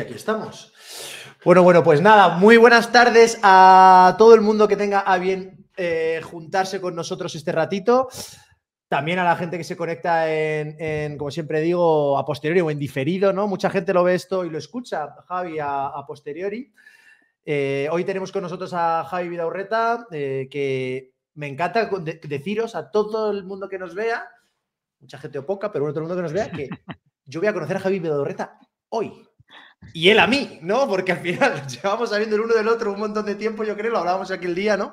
aquí estamos. Bueno, bueno, pues nada, muy buenas tardes a todo el mundo que tenga a bien eh, juntarse con nosotros este ratito. También a la gente que se conecta en, como siempre digo, a posteriori o en diferido, ¿no? Mucha gente lo ve esto y lo escucha, Javi, a, posteriori. Eh, hoy tenemos con nosotros a Javi Vidaurreta, eh, que me encanta deciros a todo el mundo que nos vea, mucha gente o poca, pero bueno, todo el mundo que nos vea, que yo voy a conocer a Javi Vidaurreta hoy y él a mí, ¿no? Porque al final llevamos sabiendo el uno del otro un montón de tiempo, yo creo, lo hablábamos aquel día, ¿no?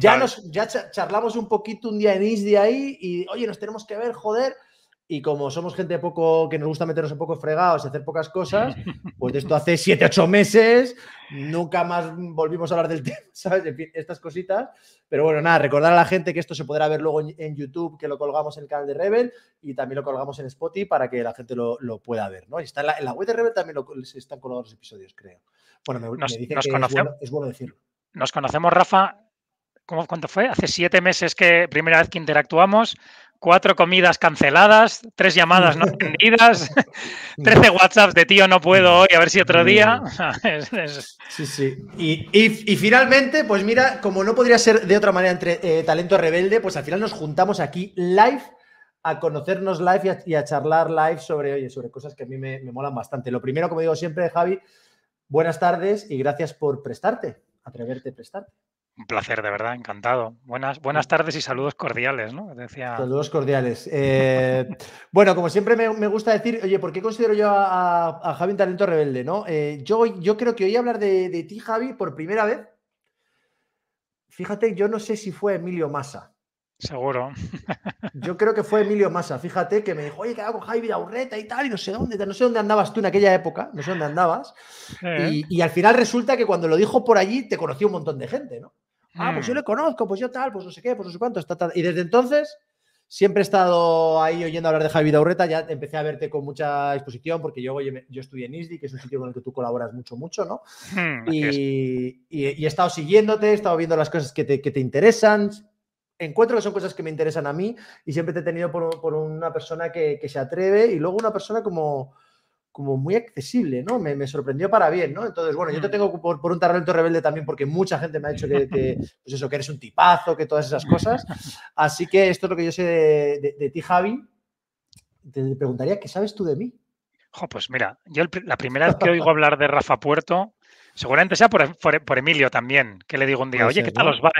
Ya nos ya charlamos un poquito un día en de ahí y, oye, nos tenemos que ver, joder y como somos gente poco que nos gusta meternos un poco fregados y hacer pocas cosas, pues de esto hace 7, 8 meses, nunca más volvimos a hablar del tema, ¿sabes? En fin, estas cositas. Pero bueno, nada, recordar a la gente que esto se podrá ver luego en, YouTube, que lo colgamos en el canal de Rebel y también lo colgamos en Spotify para que la gente lo, pueda ver, ¿no? está en la, web de Rebel también están colgados los episodios, creo. Bueno, me, nos, me que es bueno, decirlo. Nos conocemos, Rafa, ¿cuánto fue? Hace siete meses que primera vez que interactuamos, cuatro comidas canceladas, tres llamadas no atendidas, trece WhatsApps de tío no puedo hoy, a ver si otro día. sí, sí. Y, finalmente, pues mira, como no podría ser de otra manera entre eh, Talento Rebelde, pues al final nos juntamos aquí live a conocernos live y a, charlar live sobre, oye, sobre cosas que a mí me, me molan bastante. Lo primero, como digo siempre, Javi, buenas tardes y gracias por prestarte, atreverte a prestarte. Un placer, de verdad, encantado. Buenas, buenas pues tardes y saludos cordiales, ¿no? Saludos cordiales. Eh, bueno, como siempre me, gusta decir, oye, ¿por qué considero yo a, Javi un talento rebelde, no? Eh, yo, yo creo que hoy hablar de, ti, Javi, por primera vez. Fíjate, yo no sé si fue Emilio Massa. Seguro. Yo creo que fue Emilio Massa, fíjate, que me dijo, oye, que con Javi urreta y tal, y no sé dónde, no sé dónde andabas tú en aquella época, no sé dónde andabas. Y, y al final resulta que cuando lo dijo por allí, te conoció un montón de gente, ¿no? Ah, pues yo mm. le conozco, pues yo tal, pues no sé qué, pues no sé cuánto. Está, Y desde entonces siempre he estado ahí oyendo hablar de Javi Daurreta, ya empecé a verte con mucha exposición porque yo, oye, yo estudié en ISDI, que es un sitio con el que tú colaboras mucho, mucho, ¿no? Mm, y, y, he estado siguiéndote, he estado viendo las cosas que te, que te, interesan. Encuentro que son cosas que me interesan a mí y siempre te he tenido por, por una persona que, que, se atreve y luego una persona como, como muy accesible, ¿no? Me, sorprendió para bien, ¿no? Entonces, bueno, yo te tengo por, un talento rebelde también porque mucha gente me ha dicho que, pues eso, que eres un tipazo, que todas esas cosas. Así que esto es lo que yo sé de, ti, Javi. Te preguntaría, ¿qué sabes tú de mí? pues mira, yo la primera vez que oigo hablar de Rafa Puerto, seguramente sea por, por, Emilio también, que le digo un día, oye, ¿qué tal, los va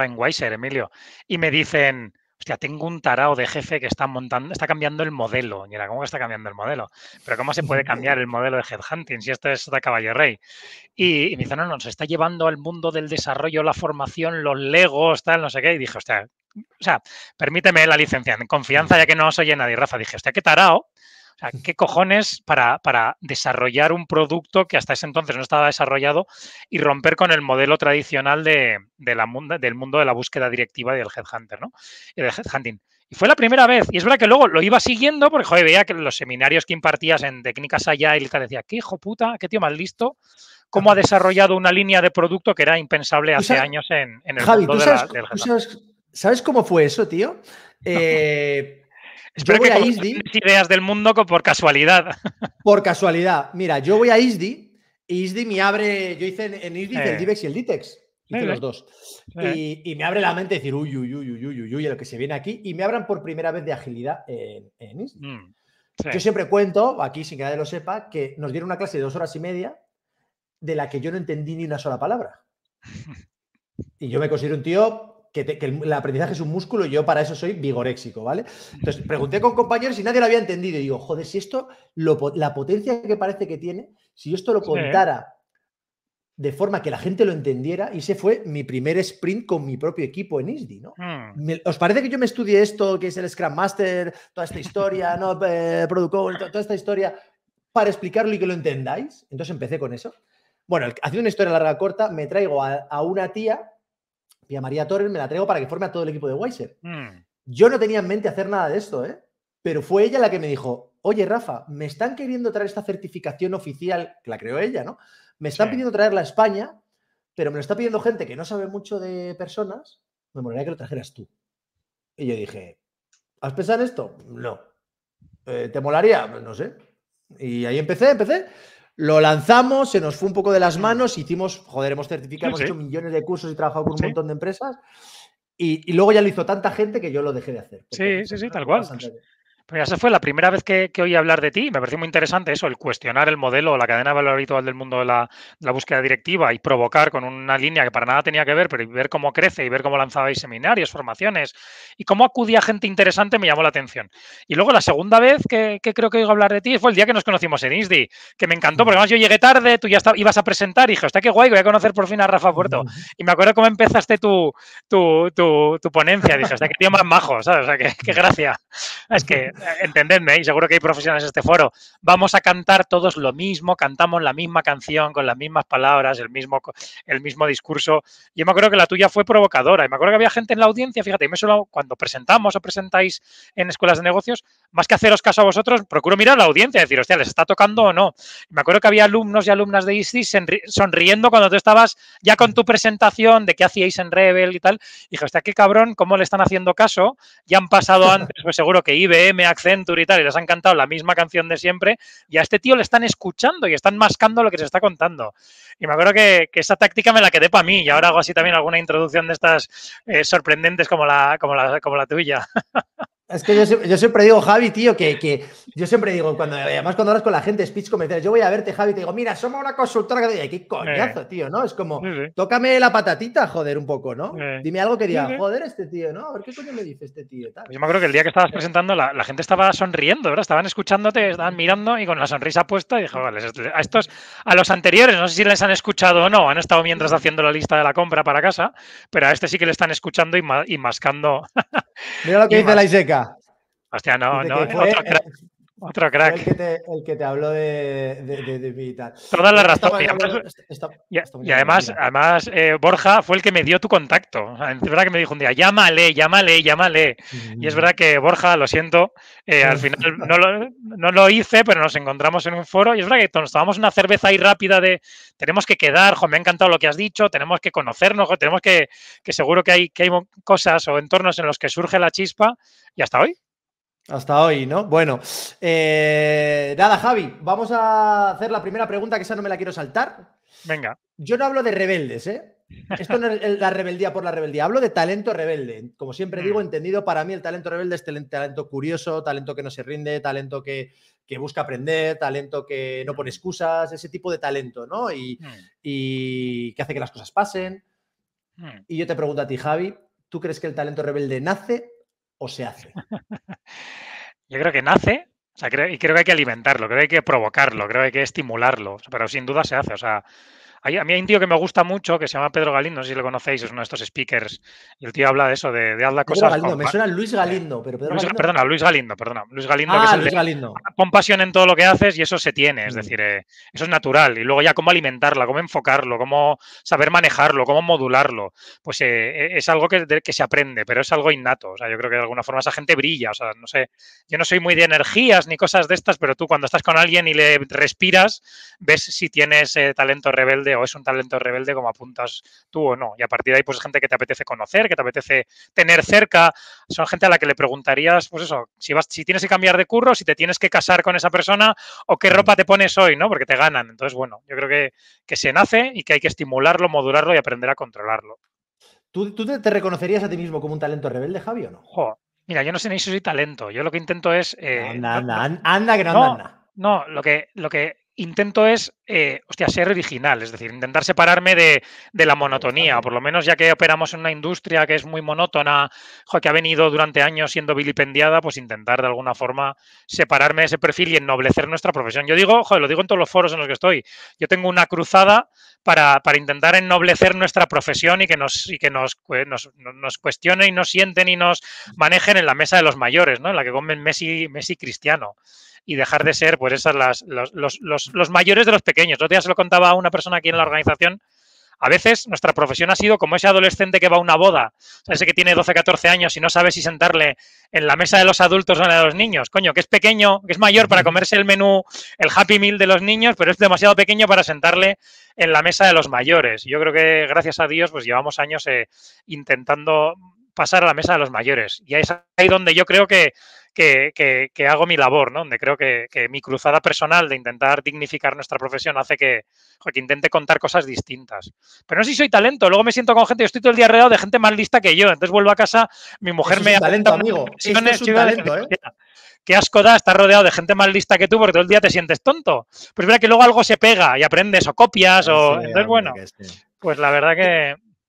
va en Weiser, Emilio? Y me dicen, hostia, tengo un tarao de jefe que está montando, está cambiando el modelo. Y era, ¿cómo que está cambiando el modelo? Pero ¿cómo se puede cambiar el modelo de headhunting si esto es de caballo rey? Y, me dice, no, no, se está llevando al mundo del desarrollo, la formación, los legos, tal, no sé qué. Y dije, hostia, o sea, permíteme la licencia, en confianza, ya que no os oye nadie, Rafa. Dije, hostia, qué tarao o sea, ¿qué cojones para, desarrollar un producto que hasta ese entonces no estaba desarrollado y romper con el modelo tradicional de, del mundo de la búsqueda directiva y del headhunter, ¿no? Y headhunting. Y fue la primera vez. Y es verdad que luego lo iba siguiendo porque, joder, veía que los seminarios que impartías en técnicas allá y tal, decía, qué hijo puta, qué tío más listo, cómo ha desarrollado una línea de producto que era impensable hace años en, el mundo sabes, sabes, cómo fue eso, tío? Eh, Espero que a ISDI. ideas del mundo por casualidad. Por casualidad. Mira, yo voy a ISDI y ISDI me abre. Yo hice en, ISDI el DIVEX y el DITEX. Hice los dos. Y, me abre la mente decir, uy, uy, uy, uy, uy, lo que se viene aquí. Y me abran por primera vez de agilidad en, en ISDI. Mm, yo siempre cuento, aquí sin que nadie lo sepa, que nos dieron una clase de dos horas y media de la que yo no entendí ni una sola palabra. Y yo me considero un tío que, el, aprendizaje es un músculo y yo para eso soy vigoréxico, ¿vale? Entonces pregunté con compañeros y nadie lo había entendido. Y digo, joder, si esto, la potencia que parece que tiene, si yo esto lo contara de forma que la gente lo entendiera, y ese fue mi primer sprint con mi propio equipo en ISDI, ¿no? Hmm. ¿Os parece que yo me estudie esto, que es el Scrum Master, toda esta historia, ¿no? Eh, toda esta historia, para explicarlo y que lo entendáis? Entonces empecé con eso. Bueno, haciendo una historia larga corta, me traigo a una tía a María Torres me la traigo para que forme a todo el equipo de Weiser. Mm. Yo no tenía en mente hacer nada de esto, ¿eh? Pero fue ella la que me dijo, oye Rafa, me están queriendo traer esta certificación oficial, que la creó ella, ¿no? Me están pidiendo traerla a España, pero me lo está pidiendo gente que no sabe mucho de personas, me molaría que lo trajeras tú. Y yo dije, ¿has pensado en esto? No. Eh, ¿Te molaría? No sé. Y ahí empecé, empecé. Lo lanzamos, se nos fue un poco de las manos, hicimos, joder, hemos certificado, hemos hecho millones de cursos y trabajado con un montón de empresas. Y, luego ya lo hizo tanta gente que yo lo dejé de hacer. Pues, sí, sí, sí, tal cual. Pero esa fue la primera vez que, que, oí hablar de ti. Me pareció muy interesante eso, el cuestionar el modelo, o la cadena de valor habitual del mundo de la, búsqueda directiva y provocar con una línea que para nada tenía que ver, pero ver cómo crece y ver cómo lanzabais seminarios, formaciones y cómo acudía gente interesante me llamó la atención. Y luego la segunda vez que, creo que oigo hablar de ti fue el día que nos conocimos en ISDI, que me encantó, porque mm. además yo llegué tarde, tú ya estabas ibas a presentar y dije, está qué guay, voy a conocer por fin a Rafa Puerto. Mm. Y me acuerdo cómo empezaste tu, tu, tu, ponencia. Dije, está qué tío más majo, O sea, qué, qué gracia. Es que entendedme, ¿eh? y seguro que hay profesionales en este foro, vamos a cantar todos lo mismo, cantamos la misma canción con las mismas palabras, el mismo, el mismo discurso. Yo me acuerdo que la tuya fue provocadora y me acuerdo que había gente en la audiencia, fíjate, y me cuando presentamos o presentáis en escuelas de negocios, más que haceros caso a vosotros, procuro mirar a la audiencia y decir, hostia, ¿les está tocando o no? me acuerdo que había alumnos y alumnas de ISIS sonriendo cuando tú estabas ya con tu presentación de qué hacíais en Rebel y tal. Y dije, hostia, qué cabrón, ¿cómo le están haciendo caso? Ya han pasado antes, pues seguro que IBM acento y tal, y les han cantado la misma canción de siempre, y a este tío le están escuchando y están mascando lo que se está contando. Y me acuerdo que, esa táctica me la quedé para mí, y ahora hago así también alguna introducción de estas eh, sorprendentes como la, como, la, como la tuya. Es que yo, siempre digo, Javi, tío, que, yo siempre digo, cuando además cuando hablas con la gente, speech comercial, yo voy a verte, Javi, te digo, mira, somos una consultora. Que... Qué coñazo, eh. tío, ¿no? Es como, tócame la patatita, joder, un poco, ¿no? Eh. Dime algo que diga, joder, este tío, ¿no? A ver qué coño me dice este tío. Yo me acuerdo que el día que estabas presentando, la, gente estaba sonriendo, ¿verdad? Estaban escuchándote, estaban mirando y con la sonrisa puesta, y dije, vale, a estos, a los anteriores, no sé si les han escuchado o no, han estado mientras haciendo la lista de la compra para casa, pero a este sí que le están escuchando y, y mascando. Mira lo que dice la Iseca. Hostia, no, no, otro crack. El que te, habló de, de, de, de la razón. y además, además, eh, Borja fue el que me dio tu contacto. Es verdad que me dijo un día, llámale, llámale, llámale. Y es mm. verdad que Borja, lo siento, eh, al final no lo, hice, pero nos encontramos en un foro y es verdad que nos tomamos una cerveza ahí rápida de tenemos que quedar, me ha encantado lo que has dicho, tenemos que conocernos, tenemos que, que seguro que hay, que hay cosas o entornos en los que surge la chispa y hasta hoy. Hasta hoy, ¿no? Bueno, eh, nada, Javi, vamos a hacer la primera pregunta, que esa no me la quiero saltar. Venga. Yo no hablo de rebeldes, ¿eh? Esto no es la rebeldía por la rebeldía, hablo de talento rebelde. Como siempre mm. digo, entendido para mí el talento rebelde es talento curioso, talento que no se rinde, talento que, busca aprender, talento que no pone excusas, ese tipo de talento, ¿no? Y, mm. y que hace que las cosas pasen. Mm. Y yo te pregunto a ti, Javi, ¿tú crees que el talento rebelde nace o se hace? Yo creo que nace, y creo que hay que alimentarlo, creo que hay que provocarlo, creo que hay que estimularlo, pero sin duda se hace. O sea, a mí hay un tío que me gusta mucho que se llama Pedro Galindo, no sé si lo conocéis, es uno de estos speakers. Y el tío habla de eso, de, de haz cosas me suena Luis Galindo, pero Pedro Perdona, Luis Galindo, perdona. Luis Galindo, que ah, compasión en todo lo que haces y eso se tiene, es mm. decir, eh, eso es natural. Y luego ya cómo alimentarla, cómo enfocarlo, cómo saber manejarlo, cómo modularlo. Pues eh, e-, es algo que, se aprende, pero es algo innato. O sea, yo creo que de alguna forma esa gente brilla. O sea, no sé, yo no soy muy de energías ni cosas de estas, pero tú cuando estás con alguien y le respiras, ves si tienes eh, talento rebelde o es un talento rebelde como apuntas tú o no. Y a partir de ahí, pues gente que te apetece conocer, que te apetece tener cerca. Son gente a la que le preguntarías, pues eso, si, vas, si tienes que cambiar de curro, si te tienes que casar con esa persona o qué ropa te pones hoy, ¿no? Porque te ganan. Entonces, bueno, yo creo que, que se nace y que hay que estimularlo, modularlo y aprender a controlarlo. ¿Tú, te, reconocerías a ti mismo como un talento rebelde, Javi, o no? Jo, mira, yo no sé ni si soy talento. Yo lo que intento es. Eh, anda, anda, anda, que no, no anda. No, lo que, lo que intento es, eh, ser original, es decir, intentar separarme de, la monotonía, por lo menos ya que operamos en una industria que es muy monótona, que ha venido durante años siendo vilipendiada, pues intentar de alguna forma separarme de ese perfil y ennoblecer nuestra profesión. Yo digo, joder, lo digo en todos los foros en los que estoy, yo tengo una cruzada para, intentar ennoblecer nuestra profesión y que, nos, y que nos, nos, cuestionen y nos sienten y nos manejen en la mesa de los mayores, ¿no? en la que comen Messi, Messi Cristiano y dejar de ser, pues, esas las, los, los, los, mayores de los pequeños. otro día se lo contaba a una persona aquí en la organización. A veces nuestra profesión ha sido como ese adolescente que va a una boda, ese que tiene 12, 14 años y no sabe si sentarle en la mesa de los adultos o en la de los niños. Coño, que es pequeño, que es mayor para comerse el menú, el Happy Meal de los niños, pero es demasiado pequeño para sentarle en la mesa de los mayores. Yo creo que, gracias a Dios, pues llevamos años eh, intentando pasar a la mesa de los mayores. Y es ahí donde yo creo que que, hago mi labor, ¿no? Donde creo que, mi cruzada personal de intentar dignificar nuestra profesión hace que, intente contar cosas distintas. Pero no sé si soy talento, luego me siento con gente, yo estoy todo el día rodeado de gente más lista que yo, entonces vuelvo a casa, mi mujer me... Es un talento, amigo. no es un talento, ¿eh? qué asco da estar rodeado de gente más lista que tú porque todo el día te sientes tonto. Pues mira que luego algo se pega y aprendes o copias o... Entonces, bueno, pues la verdad eh,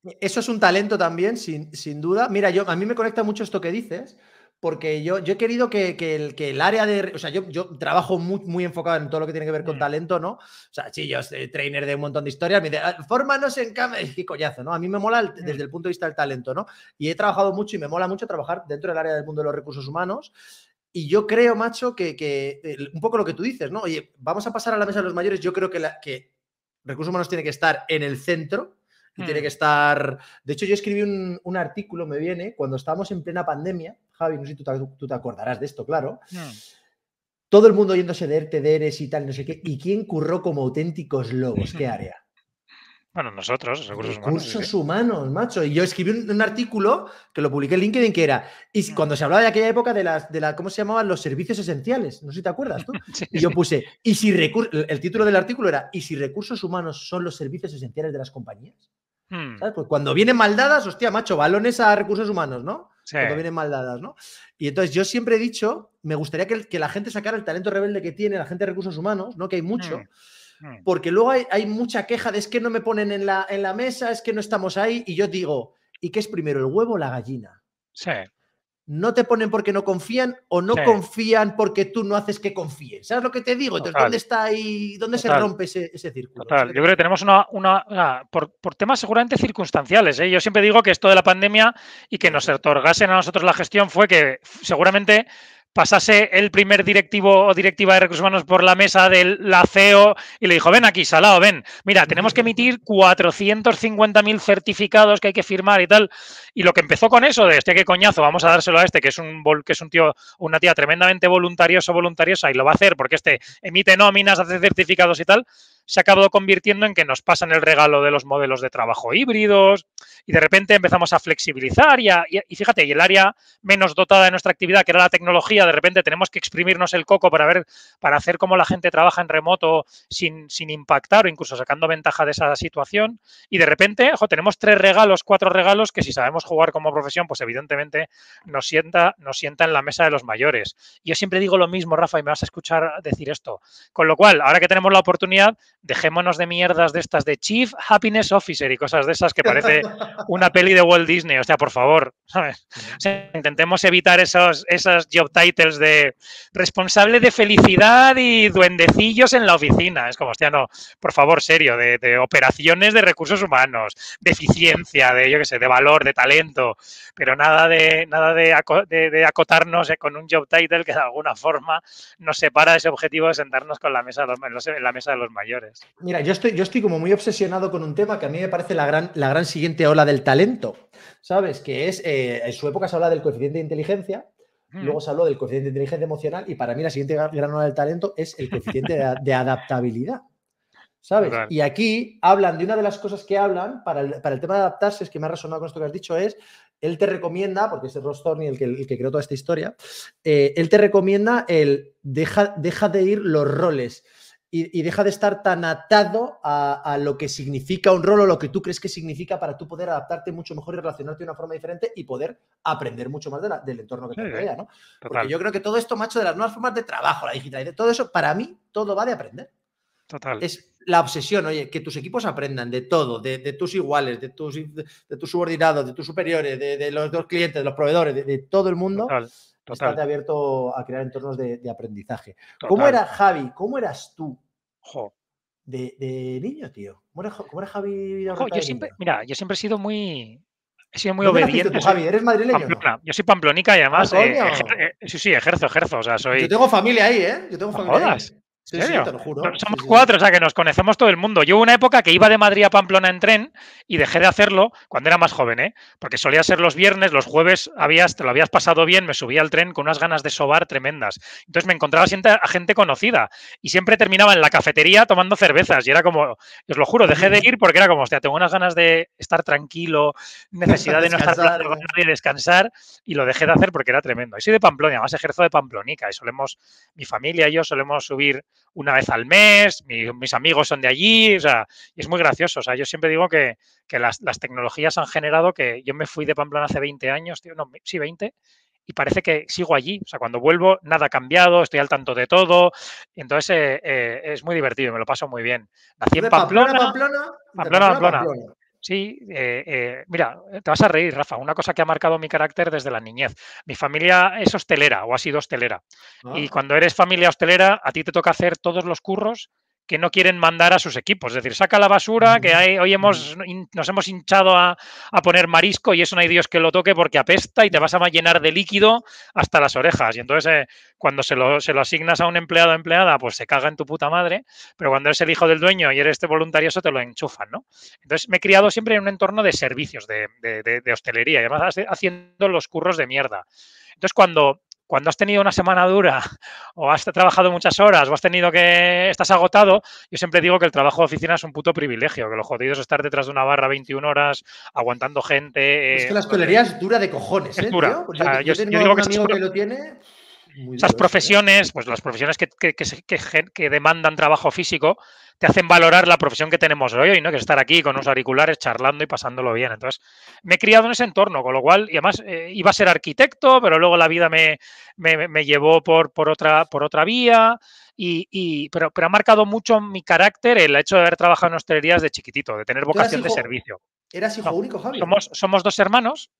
que... Eh, eso es un talento también, sin, sin, duda. Mira, yo, a mí me conecta mucho esto que dices, porque yo, yo he querido que, el, que el área de... O sea, yo, yo trabajo muy, muy enfocado en todo lo que tiene que ver con mm. talento, ¿no? O sea, sí, yo soy trainer de un montón de historias, me dice, ah, fórmanos en cama, y coñazo, ¿no? A mí me mola mm. desde el punto de vista del talento, ¿no? Y he trabajado mucho y me mola mucho trabajar dentro del área del mundo de los recursos humanos. Y yo creo, macho, que, que un poco lo que tú dices, ¿no? Oye, vamos a pasar a la mesa de los mayores, yo creo que, la, que recursos humanos tiene que estar en el centro y tiene mm. que estar... De hecho, yo escribí un, artículo, me viene, cuando estábamos en plena pandemia, Javi, no sé si tú, te acordarás de esto, claro. Mm. todo el mundo yéndose de ERTE, y tal, no sé qué. ¿Y quién curró como auténticos lobos? ¿Qué área? Bueno, nosotros, recursos, recursos humanos. macho. Y yo escribí un, artículo que lo publiqué en LinkedIn que era, y mm. cuando se hablaba de aquella época de las, de la, ¿cómo se llamaban? Los servicios esenciales. No sé si te acuerdas tú. y yo puse, y si el, título del artículo era, ¿y si recursos humanos son los servicios esenciales de las compañías? Mm. Pues cuando vienen maldadas, hostia, macho, balones a recursos humanos, ¿no? Cuando vienen maldadas, ¿no? Y entonces yo siempre he dicho, me gustaría que, que, la gente sacara el talento rebelde que tiene la gente de recursos humanos, ¿no? Que hay mucho. Mm. Mm. Porque luego hay, mucha queja de es que no me ponen en la, en la mesa, es que no estamos ahí. Y yo digo, ¿y qué es primero, el huevo o la gallina? Sí. No te ponen porque no confían o no confían porque tú no haces que confíen. ¿Sabes lo que te digo? Entonces, ¿dónde está ahí? ¿Dónde se rompe ese, círculo? Total. Yo creo que tenemos una. por, temas seguramente circunstanciales. ¿eh? Yo siempre digo que esto de la pandemia y que nos otorgasen a nosotros la gestión fue que seguramente pasase el primer directivo o directiva de recursos humanos por la mesa del la CEO y le dijo, ven aquí, salado ven, mira, tenemos que emitir 450.000 certificados que hay que firmar y tal. Y lo que empezó con eso, de este qué coñazo, vamos a dárselo a este, que es un que es un tío, una tía tremendamente voluntarioso, voluntariosa, y lo va a hacer porque este emite nóminas, hace certificados y tal, se ha acabado convirtiendo en que nos pasan el regalo de los modelos de trabajo híbridos y de repente empezamos a flexibilizar y, y, fíjate, y el área menos dotada de nuestra actividad, que era la tecnología, de repente tenemos que exprimirnos el coco para ver, para hacer cómo la gente trabaja en remoto sin, impactar o incluso sacando ventaja de esa situación y de repente, ojo, tenemos tres regalos, cuatro regalos que si sabemos jugar como profesión, pues evidentemente nos sienta, nos sienta en la mesa de los mayores. Yo siempre digo lo mismo, Rafa, y me vas a escuchar decir esto. Con lo cual, ahora que tenemos la oportunidad, dejémonos de mierdas de estas de Chief Happiness Officer y cosas de esas que parece una peli de Walt Disney. O sea, por favor, intentemos evitar esos, esos job titles de responsable de felicidad y duendecillos en la oficina. Es como, hostia, no, por favor, serio, de, operaciones de recursos humanos, de eficiencia, de, yo qué sé, de valor, de talento, pero nada de, nada de, acotarnos eh, con un job title que de alguna forma nos separa ese objetivo de sentarnos con la mesa de los, en la mesa de los mayores. Mira, yo estoy, yo estoy como muy obsesionado con un tema que a mí me parece la gran, la gran siguiente ola del talento, ¿sabes? Que es, eh, en su época se habla del coeficiente de inteligencia, hmm. luego se habló del coeficiente de inteligencia emocional y para mí la siguiente gran ola del talento es el coeficiente de, adaptabilidad. ¿Sabes? Y aquí hablan de una de las cosas que hablan para el, tema de adaptarse, es que me ha resonado con esto que has dicho, es él te recomienda, porque es Ross Thorny el que, el que creó toda esta historia, eh, él te recomienda el deja, deja de ir los roles, y, deja de estar tan atado a, lo que significa un rol o lo que tú crees que significa para tú poder adaptarte mucho mejor y relacionarte de una forma diferente y poder aprender mucho más del entorno que te rodea, ¿no? Porque yo creo que todo esto, macho, de las nuevas formas de trabajo, la digitalidad, todo eso, para mí, todo va de aprender. Total. Es la obsesión, oye, que tus equipos aprendan de todo, de, tus iguales, de tus, de, tus subordinados, de tus superiores, de, los dos clientes, de los proveedores, de, todo el mundo. Total. abierto a crear entornos de, aprendizaje. ¿Cómo era Javi? ¿Cómo eras tú? De, niño, tío. ¿Cómo era, Javi? mira, yo siempre he sido muy, he sido muy obediente. Javi? ¿Eres madrileño? Yo soy pamplonica y ah, además. Eh, eh, sí, sí, ejerzo, ejerzo. O sea, soy... Yo tengo familia ahí, ¿eh? Yo tengo familia. Ahí. Sí, Somos cuatro, o sea que nos conocemos todo el mundo. Yo hubo una época que iba de Madrid a Pamplona en tren y dejé de hacerlo cuando era más joven, ¿eh? Porque solía ser los viernes, los jueves habías, te lo habías pasado bien, me subía al tren con unas ganas de sobar tremendas. Entonces me encontraba siempre a gente conocida y siempre terminaba en la cafetería tomando cervezas y era como, os lo juro, dejé de ir porque era como, hostia, tengo unas ganas de estar tranquilo, necesidad de no estar de eh. descansar y lo dejé de hacer porque era tremendo. Y soy de Pamplona, además ejerzo de Pamplonica y solemos, mi familia y yo solemos subir una vez al mes, mis amigos son de allí, o sea, y es muy gracioso. O sea, yo siempre digo que, las, tecnologías han generado que yo me fui de Pamplona hace 20 años, tío, no, sí, 20, y parece que sigo allí. O sea, cuando vuelvo, nada ha cambiado, estoy al tanto de todo. Entonces, eh, eh, es muy divertido, me lo paso muy bien. Nací en Pamplona, Pamplona. Pamplona, Pamplona. Pamplona. Sí, eh, eh, mira, eh, te vas a reír, Rafa, una cosa que ha marcado mi carácter desde la niñez. Mi familia es hostelera o ha sido hostelera. Ah. Y cuando eres familia hostelera, a ti te toca hacer todos los curros que no quieren mandar a sus equipos. Es decir, saca la basura, que hoy hemos, nos hemos hinchado a, poner marisco y eso no hay Dios que lo toque porque apesta y te vas a llenar de líquido hasta las orejas. Y entonces, eh, cuando se lo, asignas a un empleado o empleada, pues se caga en tu puta madre, pero cuando eres el hijo del dueño y eres este eso te lo enchufan, ¿no? Entonces, me he criado siempre en un entorno de servicios, de, de, de hostelería, y además haciendo los curros de mierda. Entonces, cuando cuando has tenido una semana dura o has trabajado muchas horas o has tenido que estás agotado, yo siempre digo que el trabajo de oficina es un puto privilegio, que lo jodido es estar detrás de una barra 21 horas aguantando gente. Es que eh, la escolería es dura de cojones, es Dura. yo, que lo tiene esas ¿eh? profesiones, pues las profesiones que, que, demandan trabajo físico, te hacen valorar la profesión que tenemos hoy, ¿no? Que es estar aquí con unos auriculares charlando y pasándolo bien. Entonces, me he criado en ese entorno, con lo cual, y además eh, iba a ser arquitecto, pero luego la vida me, llevó por, otra, por otra vía. Y, pero, pero ha marcado mucho mi carácter el hecho de haber trabajado en hostelerías de chiquitito, de tener vocación de servicio. ¿Eras hijo único, Javi? Somos, somos dos hermanos,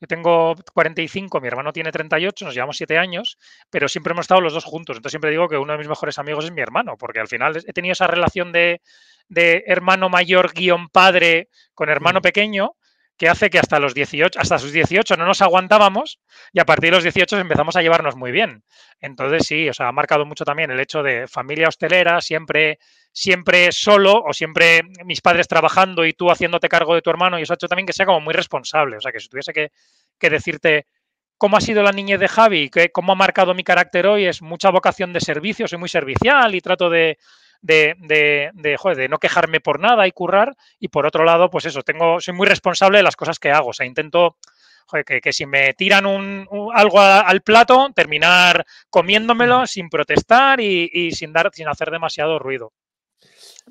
yo tengo 45, mi hermano tiene 38, nos llevamos 7 años, pero siempre hemos estado los dos juntos. Entonces siempre digo que uno de mis mejores amigos es mi hermano, porque al final he tenido esa relación de, de hermano mayor guión padre con hermano mm. pequeño que hace que hasta los 18, hasta sus 18 no nos aguantábamos y a partir de los 18 empezamos a llevarnos muy bien. Entonces, sí, o sea, ha marcado mucho también el hecho de familia hostelera, siempre, siempre solo, o siempre mis padres trabajando y tú haciéndote cargo de tu hermano, y eso ha hecho también que sea como muy responsable. O sea, que si tuviese que, que decirte cómo ha sido la niñez de Javi, cómo ha marcado mi carácter hoy, es mucha vocación de servicio, soy muy servicial y trato de de, de, de, no quejarme por nada y currar. Y por otro lado, pues eso, tengo, soy muy responsable de las cosas que hago. O sea, intento joder, que, si me tiran un, algo al plato, terminar comiéndomelo mm. sin protestar y, sin, dar, sin hacer demasiado ruido.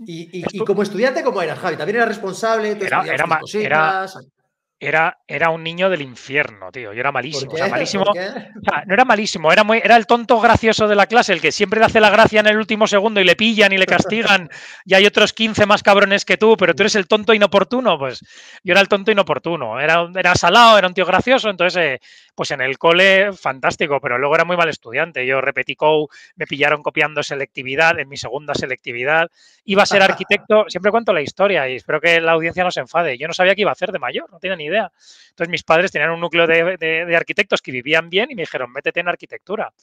Y, como estudiante, ¿cómo era, Javi? ¿También eras responsable? Era, era, más era, era, un niño del infierno, tío. Yo era malísimo. O sea, malísimo. no era malísimo, era, muy, era el tonto gracioso de la clase, el que siempre le hace la gracia en el último segundo y le pillan y le castigan. y hay otros 15 más cabrones que tú, pero tú eres el tonto inoportuno. Pues yo era el tonto inoportuno. Era, era salado, era un tío gracioso. Entonces, eh, pues en el cole, fantástico, pero luego era muy mal estudiante. Yo repetí COU, me pillaron copiando selectividad en mi segunda selectividad. Iba a ser arquitecto. Siempre cuento la historia y espero que la audiencia no se enfade. Yo no sabía qué iba a hacer de mayor, no tenía ni idea. Entonces mis padres tenían un núcleo de, arquitectos que vivían bien y me dijeron, métete en arquitectura.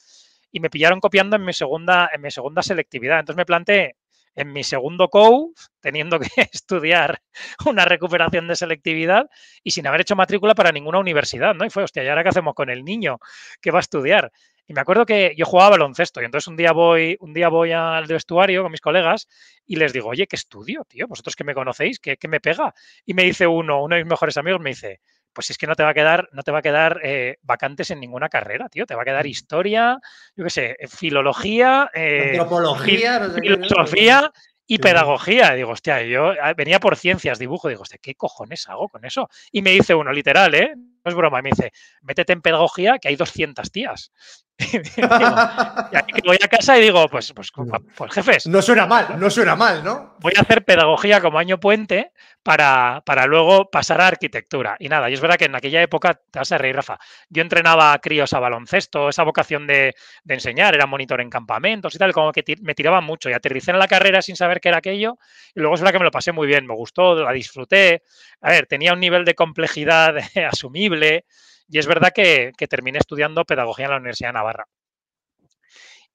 Y me pillaron copiando en mi segunda, en mi segunda selectividad. Entonces me planteé en mi segundo COU, teniendo que estudiar una recuperación de selectividad y sin haber hecho matrícula para ninguna universidad, ¿no? Y fue, hostia, ¿y ahora qué hacemos con el niño que va a estudiar? Y me acuerdo que yo jugaba baloncesto y entonces un día voy, un día voy al vestuario con mis colegas y les digo, oye, ¿qué estudio, tío? Vosotros que me conocéis, ¿qué, me pega? Y me dice uno, uno de mis mejores amigos, me dice, pues es que no te va a quedar, no te va a quedar eh, vacantes en ninguna carrera, tío. Te va a quedar mm. historia, yo qué sé, eh, filología, eh, antropología, filosofía. y pedagogía. digo, hostia, yo ah, venía por ciencias, dibujo, digo, hostia, ¿qué cojones hago con eso? Y me dice uno, literal, ¿eh? No es broma, Y me dice, métete en pedagogía que hay 200 tías. y aquí voy a casa y digo, pues, pues, pues, jefes. No suena mal, no suena mal, ¿no? Voy a hacer pedagogía como año puente para, luego pasar a arquitectura. Y nada, y es verdad que en aquella época, te vas a reír, Rafa, yo entrenaba a críos a baloncesto, esa vocación de, enseñar, era monitor en campamentos y tal, como que me tiraba mucho y aterricé en la carrera sin saber qué era aquello. Y luego es verdad que me lo pasé muy bien, me gustó, la disfruté. A ver, tenía un nivel de complejidad asumible. Y es verdad que, terminé estudiando pedagogía en la Universidad de Navarra.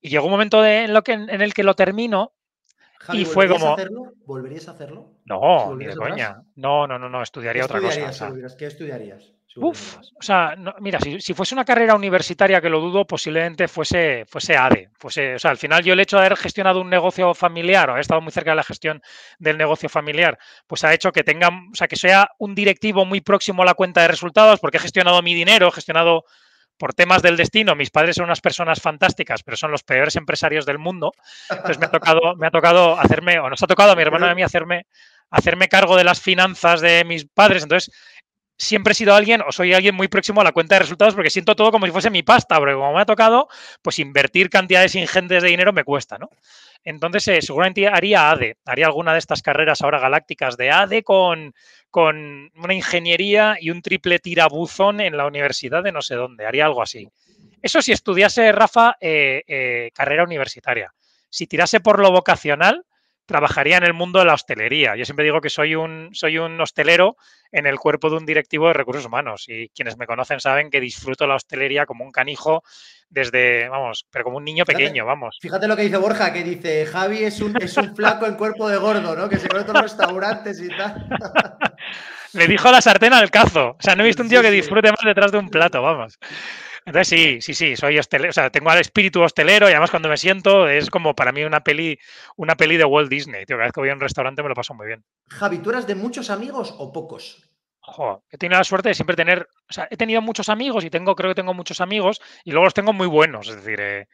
Y llegó un momento en, lo que, en el que lo termino y fue como. hacerlo? ¿Volverías a hacerlo? No, ni de coña. No, no, no, no, estudiaría otra cosa. ¿Qué estudiarías? Uf, o sea, mira, si, fuese una carrera universitaria, que lo dudo, posiblemente fuese, fuese ADE. o sea, al final yo el hecho de haber gestionado un negocio familiar o haber estado muy cerca de la gestión del negocio familiar, pues ha hecho que tenga, o sea, que sea un directivo muy próximo a la cuenta de resultados, porque he gestionado mi dinero, he gestionado por temas del destino, mis padres son unas personas fantásticas, pero son los peores empresarios del mundo. Entonces me ha tocado, me ha tocado hacerme, o nos ha tocado a mi hermano y a mí hacerme, hacerme cargo de las finanzas de mis padres. Entonces, siempre he sido alguien o soy alguien muy próximo a la cuenta de resultados porque siento todo como si fuese mi pasta, pero como me ha tocado, pues invertir cantidades ingentes de dinero me cuesta, ¿no? Entonces, eh, seguramente haría ADE, haría alguna de estas carreras ahora galácticas de ADE con, una ingeniería y un triple tirabuzón en la universidad de no sé dónde, haría algo así. Eso si estudiase, Rafa, eh, eh, carrera universitaria. Si tirase por lo vocacional, trabajaría en el mundo de la hostelería. Yo siempre digo que soy un, soy un hostelero en el cuerpo de un directivo de recursos humanos y quienes me conocen saben que disfruto la hostelería como un canijo desde, vamos, pero como un niño pequeño, vamos. Fíjate lo que dice Borja, que dice, Javi es un, es un flaco en cuerpo de gordo, ¿no? Que se conoce los restaurantes y tal. Le dijo la sartén al cazo. O sea, no he visto un tío que disfrute más detrás de un plato, vamos. Entonces sí, sí, sí, soy hostelero, o sea, tengo al espíritu hostelero y además cuando me siento es como para mí una peli, una peli de Walt Disney, tío, cada vez que voy a un restaurante me lo paso muy bien. Javi, ¿tú eras de muchos amigos o pocos? Jo, he tenido la suerte de siempre tener, o sea, he tenido muchos amigos y tengo, creo que tengo muchos amigos y luego los tengo muy buenos, es decir, eh,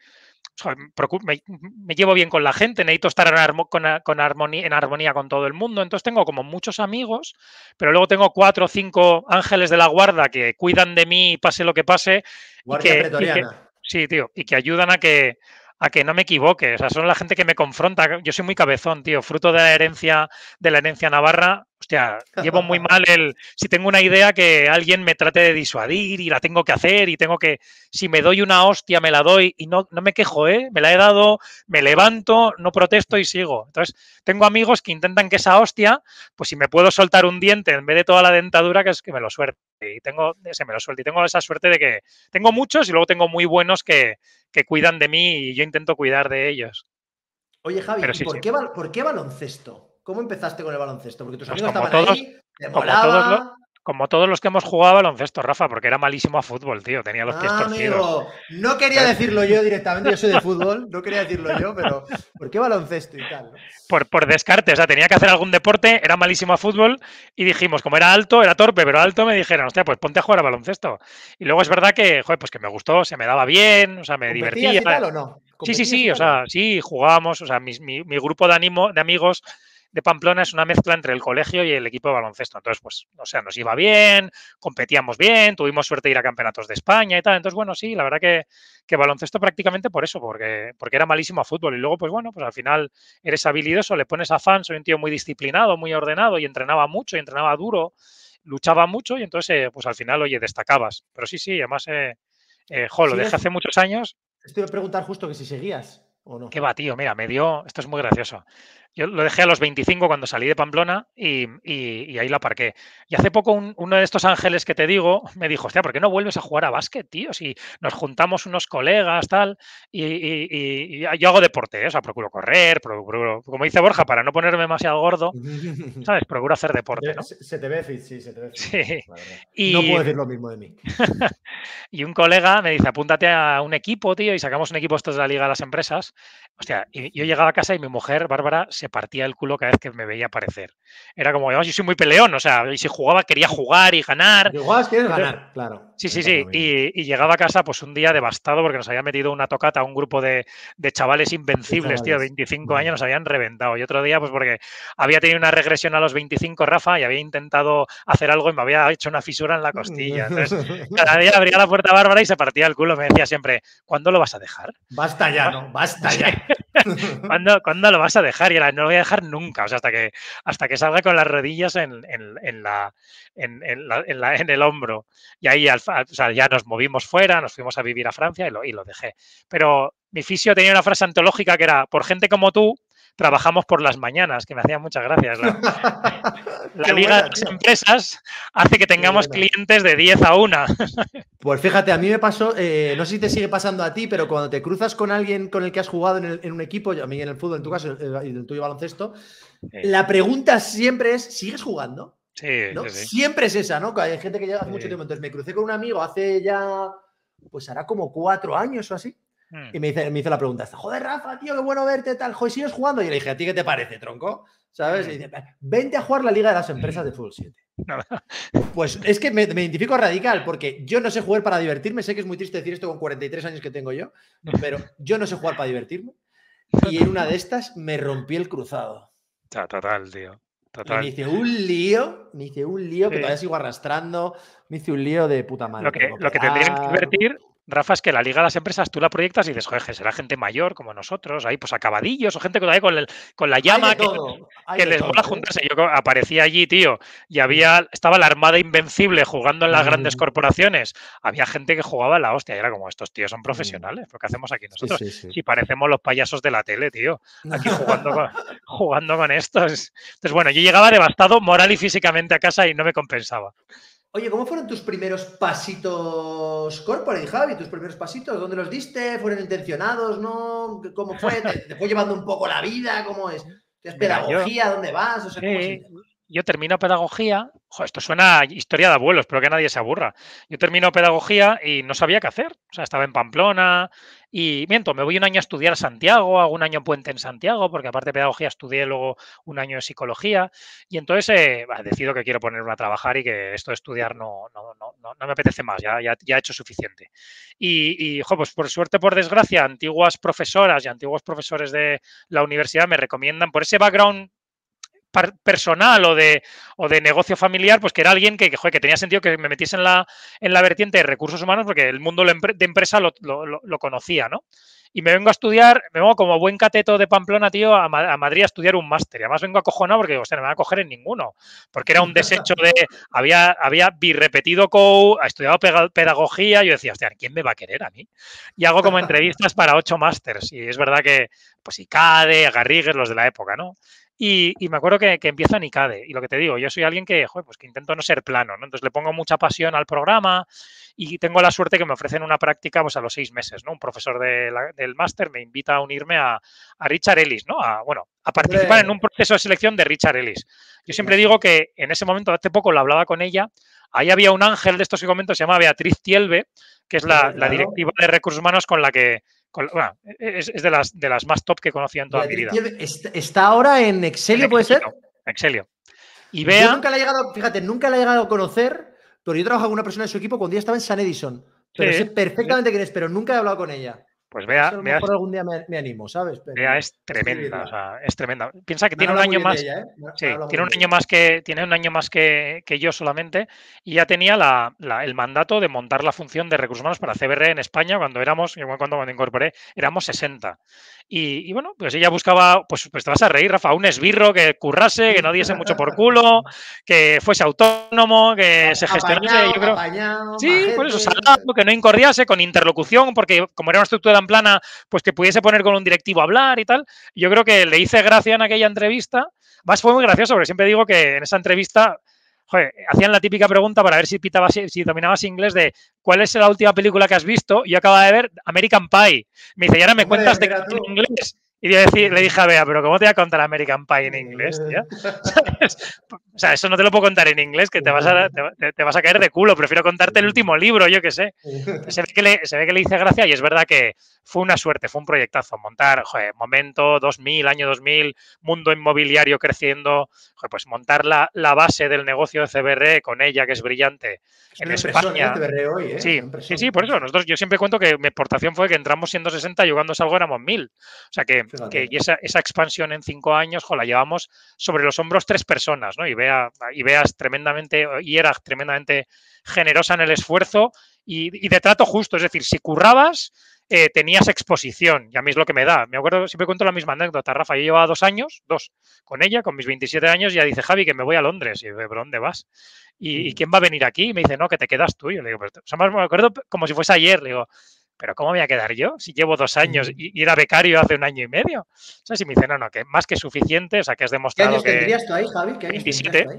me, llevo bien con la gente, necesito estar en, con, armonía, en armonía con todo el mundo. Entonces tengo como muchos amigos, pero luego tengo cuatro o cinco ángeles de la guarda que cuidan de mí, pase lo que pase. Guardia sí, tío, y que ayudan a que, a que no me equivoque. O sea, son la gente que me confronta. Yo soy muy cabezón, tío. Fruto de la herencia, de la herencia navarra. Hostia, llevo muy mal el. Si tengo una idea que alguien me trate de disuadir y la tengo que hacer y tengo que. Si me doy una hostia, me la doy y no, no me quejo, ¿eh? Me la he dado, me levanto, no protesto y sigo. Entonces, tengo amigos que intentan que esa hostia, pues si me puedo soltar un diente en vez de toda la dentadura, que es que me lo suerte y tengo, se me tengo esa suerte de que tengo muchos y luego tengo muy buenos que, cuidan de mí y yo intento cuidar de ellos. Oye, Javi, por, Qué, baloncesto? ¿Cómo empezaste con el baloncesto? Porque tus pues amigos estaban todos, ahí, te como todos los que hemos jugado baloncesto, Rafa, porque era malísimo a fútbol, tío. Tenía los pies ah, no quería decirlo yo directamente, yo soy de fútbol, no quería decirlo yo, pero ¿por qué baloncesto y tal? Por, descarte, o sea, tenía que hacer algún deporte, era malísimo a fútbol y dijimos, como era alto, era torpe, pero alto, me dijeron, hostia, pues ponte a jugar a baloncesto. Y luego es verdad que, joder, pues que me gustó, se me daba bien, o sea, me divertía. Y tal, o no? Sí, sí, sí, o sea, sí, jugábamos, o sea, mi, grupo de, de amigos de Pamplona es una mezcla entre el colegio y el equipo de baloncesto. Entonces, pues, o sea, nos iba bien, competíamos bien, tuvimos suerte de ir a campeonatos de España y tal. Entonces, bueno, sí, la verdad que, que baloncesto prácticamente por eso, porque, porque era malísimo a fútbol. Y luego, pues bueno, pues al final eres habilidoso, le pones a fans, soy un tío muy disciplinado, muy ordenado y entrenaba mucho y entrenaba duro, luchaba mucho y entonces, eh, pues al final, oye, destacabas. Pero sí, sí, además, eh, eh, jo, lo dejé hace muchos años. estoy a preguntar justo que si seguías. ¿O no? Qué va, tío. Mira, me dio. Esto es muy gracioso. Yo lo dejé a los 25 cuando salí de Pamplona y, ahí la aparqué. Y hace poco uno de estos ángeles que te digo me dijo, hostia, ¿por qué no vuelves a jugar a básquet, tío? Si nos juntamos unos colegas, tal, y, yo hago deporte, ¿eh? o sea, procuro correr, procuro, como dice Borja, para no ponerme demasiado gordo, ¿sabes? Procuro hacer deporte, eh, Se, te ve fit, sí, se te ve No puedo decir lo mismo de mí. y un colega me dice, apúntate a un equipo, tío, y sacamos un equipo de la Liga de las Empresas. Hostia, y yo llegaba a casa y mi mujer, Bárbara, se partía el culo cada vez que me veía aparecer. Era como, yo soy muy peleón, o sea, y si jugaba quería jugar y ganar. Si jugabas quieres ganar, claro. Sí, sí, sí. Y, llegaba a casa pues un día devastado porque nos había metido una tocata a un grupo de, chavales invencibles, tío, tío, 25 años, nos habían reventado. Y otro día pues porque había tenido una regresión a los 25, Rafa, y había intentado hacer algo y me había hecho una fisura en la costilla. cada día abría la puerta Bárbara y se partía el culo. Me decía siempre, ¿cuándo lo vas a dejar? Basta ya, ¿no? Basta ya. ¿Cuándo, lo vas a dejar? Y no lo voy a dejar nunca, o sea, hasta que, hasta que salga con las rodillas en, la, en el hombro. Y ahí ya nos movimos fuera, nos fuimos a vivir a Francia y lo, y lo dejé. Pero mi fisio tenía una frase antológica que era, por gente como tú, trabajamos por las mañanas, que me hacía muchas gracias. La, liga de las empresas hace que tengamos clientes de 10 a 1. pues fíjate, a mí me pasó, eh, no sé si te sigue pasando a ti, pero cuando te cruzas con alguien con el que has jugado en, un equipo, a mí en el fútbol, en tu caso, eh, y en el tuyo baloncesto, la pregunta siempre es, ¿sigues jugando? Sí, Siempre es esa, ¿no? Hay gente que lleva mucho tiempo. Entonces me crucé con un amigo hace ya, pues hará como cuatro años o así. Hmm. Y me hizo, me la pregunta está joder, Rafa, tío, qué bueno verte, tal, joder, sigues jugando. Y le dije, ¿a ti qué te parece, tronco? ¿Sabes? Y hmm. dice, vente a jugar la Liga de las hmm. Empresas de Full 7. pues es que me, identifico radical, porque yo no sé jugar para divertirme. Sé que es muy triste decir esto con 43 años que tengo yo, pero yo no sé jugar para divertirme. Y en una de estas me rompí el cruzado. Total, tío. Total. me hice un lío, me hice un lío que todavía sigo arrastrando, me hice un lío de puta madre. Lo que, lo que tendrían que Rafa, es que la Liga de las Empresas tú la proyectas y dices, joder, será gente mayor como nosotros, ahí pues acabadillos o gente con, el, con la llama que, les que ¿eh? les juntarse. Yo aparecía allí, tío, y había, estaba la Armada Invencible jugando en las grandes corporaciones. Había gente que jugaba la hostia y era como, estos tíos son profesionales, porque hacemos aquí nosotros. Y parecemos los payasos de la tele, tío, aquí jugando jugando con estos. Entonces, bueno, yo llegaba devastado moral y físicamente a casa y no me compensaba. Oye, ¿cómo fueron tus primeros pasitos corporate, Javi? ¿Tus primeros pasitos? ¿Dónde los diste? ¿Fueron intencionados? ¿No? ¿Cómo fue? ¿Te, fue llevando un poco la vida? ¿Cómo es? ¿Es pedagogía? ¿Dónde vas? yo termino pedagogía. esto suena a historia de abuelos, pero que nadie se aburra. Yo termino pedagogía y no sabía qué hacer. O sea, estaba en Pamplona, y miento, me voy un año a estudiar a Santiago, hago un año puente en Santiago, porque aparte de pedagogía estudié luego un año de psicología. Y entonces eh, decido que quiero ponerme a trabajar y que esto de estudiar no, no, me apetece más, ya, ya, he hecho suficiente. Y, y jo, pues por suerte, por desgracia, antiguas profesoras y antiguos profesores de la universidad me recomiendan por ese background personal o de, de negocio familiar, pues que era alguien que, que tenía sentido que me metiese en la, en la vertiente de recursos humanos porque el mundo de empresa lo, conocía, ¿no? Y me vengo a estudiar, me vengo como buen cateto de Pamplona, tío, a, Madrid a estudiar un máster. Y además vengo acojonado porque o sea, no me van a coger en ninguno. Porque era un desecho de, había, había birrepetido ha estudiado pedagogía, yo decía, hostia, ¿quién me va a querer a mí? Y hago como entrevistas para ocho másters. Y es verdad que, pues, ICADE, Garrigues, los de la época, ¿no? Y, me acuerdo que, que empieza Nicade. Y lo que te digo, yo soy alguien que, pues que intento no ser plano, ¿no? Entonces le pongo mucha pasión al programa y tengo la suerte que me ofrecen una práctica pues, a los seis meses, ¿no? Un profesor del máster me invita a unirme a, Richard Ellis, ¿no? A, bueno, a participar en un proceso de selección de Richard Ellis. Yo siempre digo que en ese momento, hace poco lo hablaba con ella, ahí había un ángel de estos que se llama Beatriz Tielbe, que es la directiva de recursos humanos con la que bueno, es, de, las, de las más top que conocía en toda mi vida. ¿Está ahora en Excelio, puede ser? Excelio. Y vean nunca la he llegado, fíjate, nunca la he llegado a conocer, pero yo trabajo con una persona de su equipo cuando día estaba en San Edison. Pero sé perfectamente quién es, pero nunca he hablado con ella. Pues vea, vea. algún día me, animo, ¿sabes? vea es tremenda, es tremenda. Piensa que tiene un año más. ¿eh? tiene un año más que tiene un año más que, yo solamente y ya tenía el mandato de montar la función de recursos humanos para CBR en España cuando éramos, igual cuando me incorporé, éramos 60. Y, bueno, pues ella buscaba, pues, pues te vas a reír, Rafa, un esbirro que currase, que no diese mucho por culo, que fuese autónomo, que se gestionase, sí, por que no incordiase con interlocución, porque como era una estructura plana, pues que pudiese poner con un directivo hablar y tal. Yo creo que le hice gracia en aquella entrevista. Más fue muy gracioso, porque siempre digo que en esa entrevista hacían la típica pregunta para ver si, pitaba, si dominabas inglés de cuál es la última película que has visto. Yo acababa de ver American Pie. Me dice, y ahora me cuentas de en inglés. Y le dije a pero ¿cómo te voy a contar American Pie en inglés? O sea, eso no te lo puedo contar en inglés, que te vas a, te, vas a caer de culo. Prefiero contarte el último libro, yo qué sé. Se ve que, le, se ve que le hice gracia y es verdad que fue una suerte, fue un proyectazo. Montar, joder, momento 2000, año 2000, mundo inmobiliario creciendo. Joder, pues montar la, base del negocio de CBR con ella, que es brillante. en España. ¿eh? hoy, ¿eh? Sí, sí, por eso. Nosotros, yo siempre cuento que mi exportación fue que entramos 160 y jugando algo éramos 1000. O sea que, esa, expansión en cinco años, joder, la llevamos sobre los hombros tres personas, ¿no? Y y veas tremendamente, y eras tremendamente generosa en el esfuerzo y, de trato justo, es decir, si currabas, eh, tenías exposición, y a mí es lo que me da. Me acuerdo, siempre cuento la misma anécdota, Rafa, yo llevaba dos años, dos, con ella, con mis 27 años, y ella dice, Javi, que me voy a Londres, y yo, ¿pero dónde vas? ¿Y, mm. quién va a venir aquí? Y me dice, no, que te quedas tú. Yo le digo, pero, o sea, me acuerdo como si fuese ayer, le digo, pero ¿cómo voy a quedar yo si llevo dos años mm. y, era becario hace un año y medio? O sea, si me dicen, no, no, que más que suficiente, o sea, que has demostrado ¿Qué años tendrías tú ahí, Javi? 27,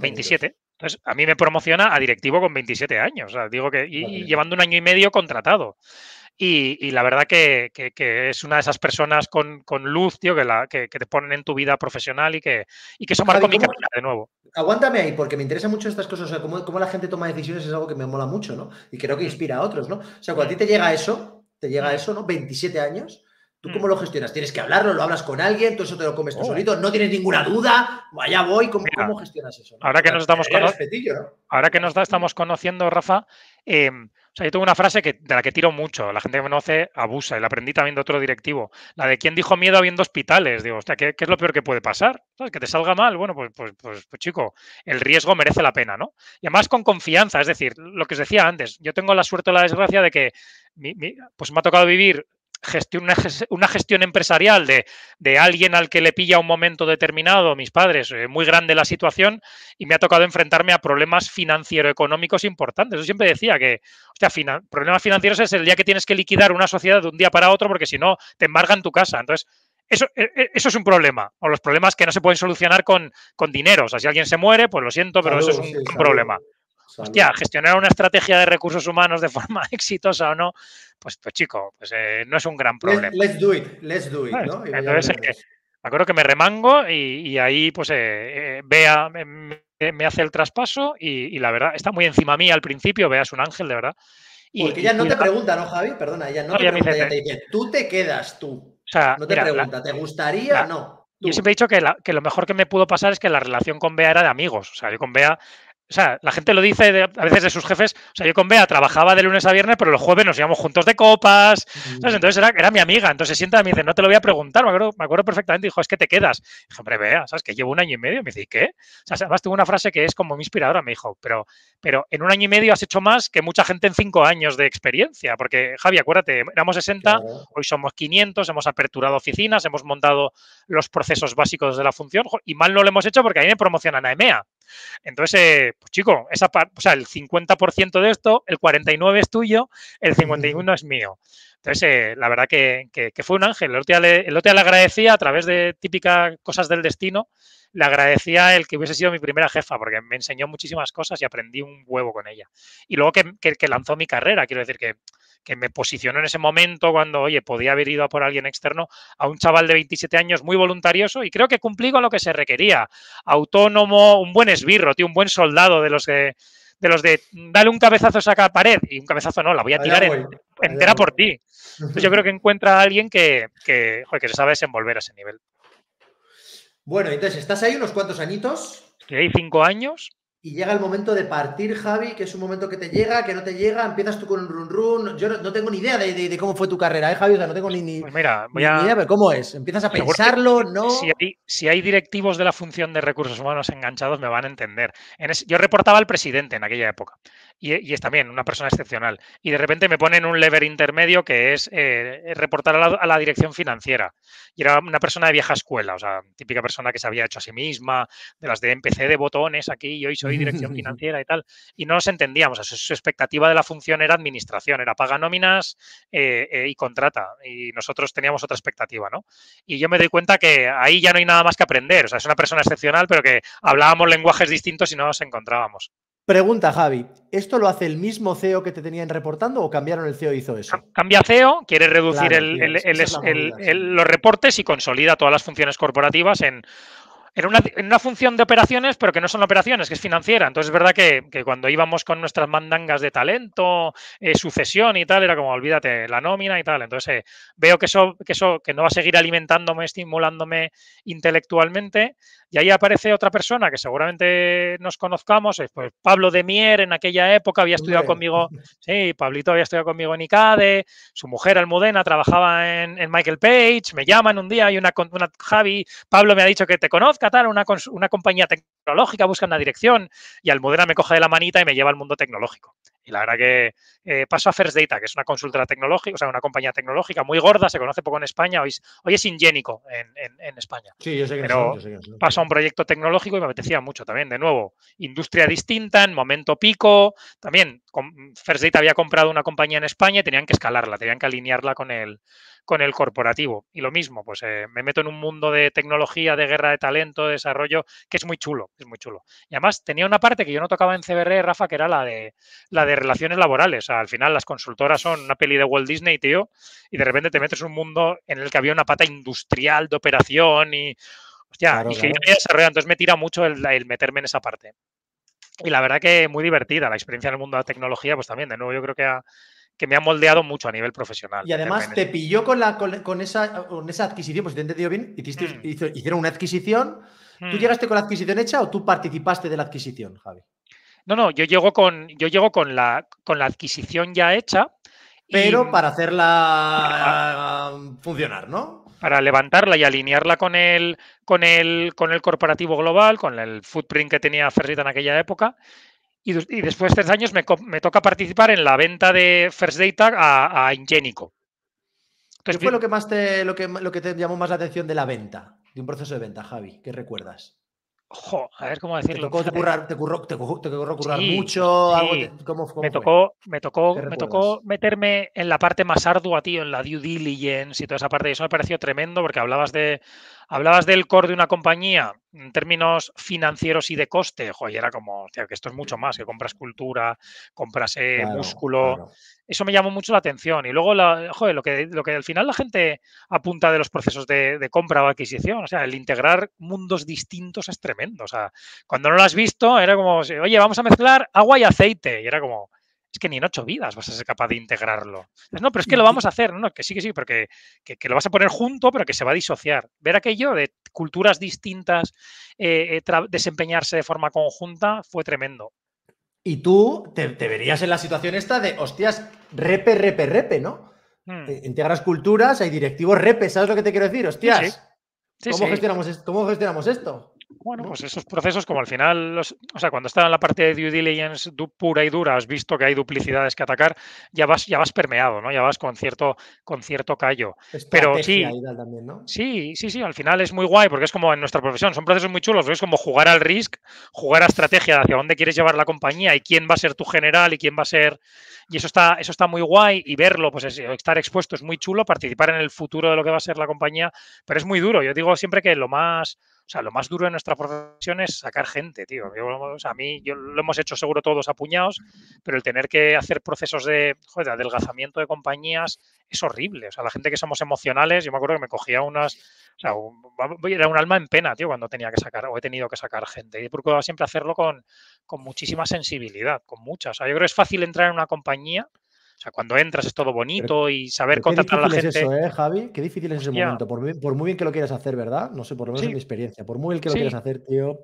27. Entonces, a mí me promociona a directivo con 27 años, o sea, digo que, y llevando un año y medio contratado. Y, la verdad que, es una de esas personas con, luz, tío, que, la, que, te ponen en tu vida profesional y que, y que eso marcó mi de nuevo. Aguántame ahí, porque me interesan mucho estas cosas. O sea, cómo, la gente toma decisiones es algo que me mola mucho, ¿no? Y creo que inspira a otros, ¿no? O sea, cuando a ti mm. te llega eso, te llega eso, ¿no? 27 años. ¿Tú cómo mm. lo gestionas? ¿Tienes que hablarlo? ¿Lo hablas con alguien? ¿Tú eso te lo comes tú oh. solito? ¿No tienes ninguna duda? Allá voy. ¿Cómo, gestionas eso? Ahora, que nos estamos ahora que nos estamos conociendo, Rafa, em, o sea, yo tengo una frase de la que tiro mucho, la gente que me conoce abusa, y la aprendí también de otro directivo. La de quién dijo miedo habiendo hospitales. Digo, hostia, ¿qué, qué es lo peor que puede pasar? Que te salga mal. Bueno, pues pues, pues, pues, chico, el riesgo merece la pena, ¿no? Y además con confianza, es decir, lo que os decía antes, yo tengo la suerte o la desgracia de que pues me ha tocado vivir gestión, una, gestión empresarial de, alguien al que le pilla un momento determinado, mis padres, eh, muy grande la situación, y me ha tocado enfrentarme a problemas financiero-económicos importantes. Yo siempre decía que, final problemas financieros es el día que tienes que liquidar una sociedad de un día para otro porque si no, te embargan tu casa. Entonces, eso, e-, e-, eso, es un problema, o los problemas que no se pueden solucionar con, con dinero. O si alguien se muere, pues lo siento, pero eso es un problema hostia, gestionar una estrategia de recursos humanos de forma exitosa o no, pues, pues chico, pues, eh, no es un gran problema. Let's, do it, let's do it, ¿no? Eh, me acuerdo que me remango y, ahí, pues, vea, eh, me, hace el traspaso y, la verdad, está muy encima mí al principio, Bea es un ángel, de verdad. Y, Porque ella no te pregunta, ¿no, Javi? Perdona, ella no, te pregunta, tú te quedas tú. O sea, no te pregunta, ¿te gustaría o no? Yo siempre he dicho que, que, lo mejor que me pudo pasar es que la relación con Bea era de amigos. O sea, yo con Bea o sea, la gente lo dice a veces de sus jefes. O sea, yo con Bea trabajaba de lunes a viernes, pero los jueves nos íbamos juntos de copas. Mm. Entonces era, era mi amiga. Entonces se sienta y me dice, no te lo voy a preguntar. Me acuerdo, me acuerdo perfectamente. Dijo, es que te quedas. hombre, Bea, ¿sabes? Que llevo un año y medio. me dice, qué? O sea, además tengo una frase que es como mi inspiradora. Me dijo, pero, pero en un año y medio has hecho más que mucha gente en cinco años de experiencia. Porque, Javi, acuérdate, éramos 60, hoy somos 500, hemos aperturado oficinas, hemos montado los procesos básicos de la función. Y mal no lo hemos hecho porque ahí me promocionan a EMEA. Entonces, eh, pues chico, esa o sea, el 50% de esto, el 49% es tuyo, el 51% es mío. Entonces, eh, la verdad que, fue un ángel. El otro, le, agradecía a través de típicas cosas del destino, le agradecía el que hubiese sido mi primera jefa, porque me enseñó muchísimas cosas y aprendí un huevo con ella. Y luego que, que lanzó mi carrera, quiero decir que que me posicionó en ese momento cuando, oye, podía haber ido a por alguien externo, a un chaval de 27 años muy voluntarioso y creo que cumplí con lo que se requería. Autónomo, un buen esbirro, tío, un buen soldado de los de los de dale un cabezazo saca esa pared y un cabezazo no, la voy a tirar entera por ti. Entonces yo creo que encuentra a alguien que, se sabe desenvolver a ese nivel. Bueno, entonces estás ahí unos cuantos añitos. Sí, cinco años y llega el momento de partir, Javi, que es un momento que te llega, que no te llega, empiezas tú con un run run. Yo no, tengo ni idea de, cómo fue tu carrera, ¿eh, Javi? O sea, no tengo pues, ni, pues ni, idea, pero ¿cómo es? ¿Empiezas a pensarlo? ¿No? Si hay, directivos de la función de recursos humanos enganchados, me van a entender. yo reportaba al presidente en aquella época y, es también una persona excepcional. Y de repente me ponen un lever intermedio que es eh, reportar a la, dirección financiera. Y era una persona de vieja escuela, o sea, típica persona que se había hecho a sí misma, de las de MPC de botones aquí y hoy soy dirección financiera y tal. Y no nos entendíamos, o sea, su, expectativa de la función era administración, era paga nóminas eh, eh, y contrata. Y nosotros teníamos otra expectativa, ¿no? Y yo me doy cuenta que ahí ya no hay nada más que aprender, o sea, es una persona excepcional, pero que hablábamos lenguajes distintos y no nos encontrábamos. Pregunta Javi, ¿esto lo hace el mismo CEO que te tenían reportando o cambiaron el CEO y hizo eso? Cambia CEO, quiere reducir los reportes y consolida todas las funciones corporativas en era una, función de operaciones, pero que no son operaciones, que es financiera. Entonces es verdad que, cuando íbamos con nuestras mandangas de talento, eh, sucesión y tal, era como, olvídate, la nómina y tal. Entonces eh, veo que eso, que eso que no va a seguir alimentándome, estimulándome intelectualmente. Y ahí aparece otra persona que seguramente nos conozcamos, pues, Pablo Demier en aquella época había estudiado conmigo, sí, Pablito había estudiado conmigo en ICADE, su mujer Almudena trabajaba en, Michael Page, me llaman un día y una, una Javi, Pablo me ha dicho que te conozco catar, una, una compañía tecnológica, busca una dirección y Almudena me coja de la manita y me lleva al mundo tecnológico. Y la verdad que eh, paso a First Data, que es una consulta tecnológica, o sea, una compañía tecnológica muy gorda, se conoce poco en España, hoy, es, hoy Ingénico en, España. Sí, yo sé que Pero pasó a un proyecto tecnológico y me apetecía mucho también, de nuevo, industria distinta, en momento pico, también First Data había comprado una compañía en España y tenían que escalarla, tenían que alinearla con el, con el corporativo. Y lo mismo, pues eh, me meto en un mundo de tecnología, de guerra de talento, de desarrollo, que es muy chulo, es muy chulo. Y además tenía una parte que yo no tocaba en CBR, Rafa, que era la de, la de relaciones laborales. al final las consultoras son una peli de Walt Disney, tío, y de repente te metes en un mundo en el que había una pata industrial de operación y, hostia, ingeniería Entonces me tira mucho el, meterme en esa parte. Y la verdad que muy divertida la experiencia en el mundo de la tecnología, pues también, de nuevo, yo creo que que me ha moldeado mucho a nivel profesional. Y además te pilló con, la, con, esa, con esa adquisición, pues si te he bien, mm. hicieron una adquisición. ¿Tú mm. llegaste con la adquisición hecha o tú participaste de la adquisición, Javi? No, no, yo llego con, yo llego con la, con la adquisición ya hecha. Pero mm, para hacerla ah, funcionar, ¿no? Para levantarla y alinearla con el, con con el corporativo global, con el footprint que tenía Data en aquella época. Y, después de tres años me, toca participar en la venta de First Data a, a Ingenico. ¿Qué fue lo que más te, lo lo que te llamó más la atención de la venta, de un proceso de venta, Javi? ¿Qué recuerdas? a ver cómo decirlo. Te tocó, currar, mucho. me tocó, me tocó, me tocó meterme en la parte más ardua, tío, en la due diligence y toda esa parte. Y eso me pareció tremendo porque hablabas de Hablabas del core de una compañía en términos financieros y de coste. Joder, era como, sea que esto es mucho más, que compras cultura, compras eh, músculo. Eso me llamó mucho la atención. Y luego, lo que, lo que al final la gente apunta de los procesos de, de compra o adquisición, o sea, el integrar mundos distintos es tremendo. O sea, cuando no lo has visto, era como, oye, vamos a mezclar agua y aceite. Y era como, es que ni en ocho vidas vas a ser capaz de integrarlo. No, pero es que lo vamos a hacer, no, que sí, que sí, pero que, lo vas a poner junto, pero que se va a disociar. Ver aquello de culturas distintas eh, eh, desempeñarse de forma conjunta fue tremendo. Y tú te, verías en la situación esta de, hostias, repe, repe, repe, ¿no? Integrar hmm. eh, Integras culturas, hay directivos repe, ¿sabes lo que te quiero decir? Hostias, ¿cómo, Gestionamos, ¿cómo gestionamos esto? Bueno, pues esos procesos, como al final, o sea, cuando está en la parte de due diligence pura y dura, has visto que hay duplicidades que atacar, ya vas, ya vas permeado, ¿no? Ya vas con cierto, con cierto callo. Pero sí, también, ¿no? sí, sí, sí, al final es muy guay, porque es como en nuestra profesión, son procesos muy chulos, es como jugar al risk, jugar a estrategia hacia dónde quieres llevar la compañía y quién va a ser tu general y quién va a ser. Y eso está, eso está muy guay y verlo, pues estar expuesto es muy chulo, participar en el futuro de lo que va a ser la compañía, pero es muy duro. Yo digo siempre que lo más o sea, lo más duro de nuestra profesión es sacar gente, tío. a mí, yo lo hemos hecho seguro todos a puñados, pero el tener que hacer procesos de, adelgazamiento de compañías es horrible. O sea, la gente que somos emocionales, yo me acuerdo que me cogía unas, o sea, era un alma en pena, tío, cuando tenía que sacar o he tenido que sacar gente. Y he procurado siempre hacerlo con, con muchísima sensibilidad, con mucha. O sea, yo creo que es fácil entrar en una compañía sea, cuando entras es todo bonito y saber contratar a la gente. Es eso, ¿eh, Javi? Qué difícil es ese momento. Por muy, bien que lo quieras hacer, ¿verdad? No sé, por lo menos en mi experiencia. Por muy bien que lo quieras hacer, tío.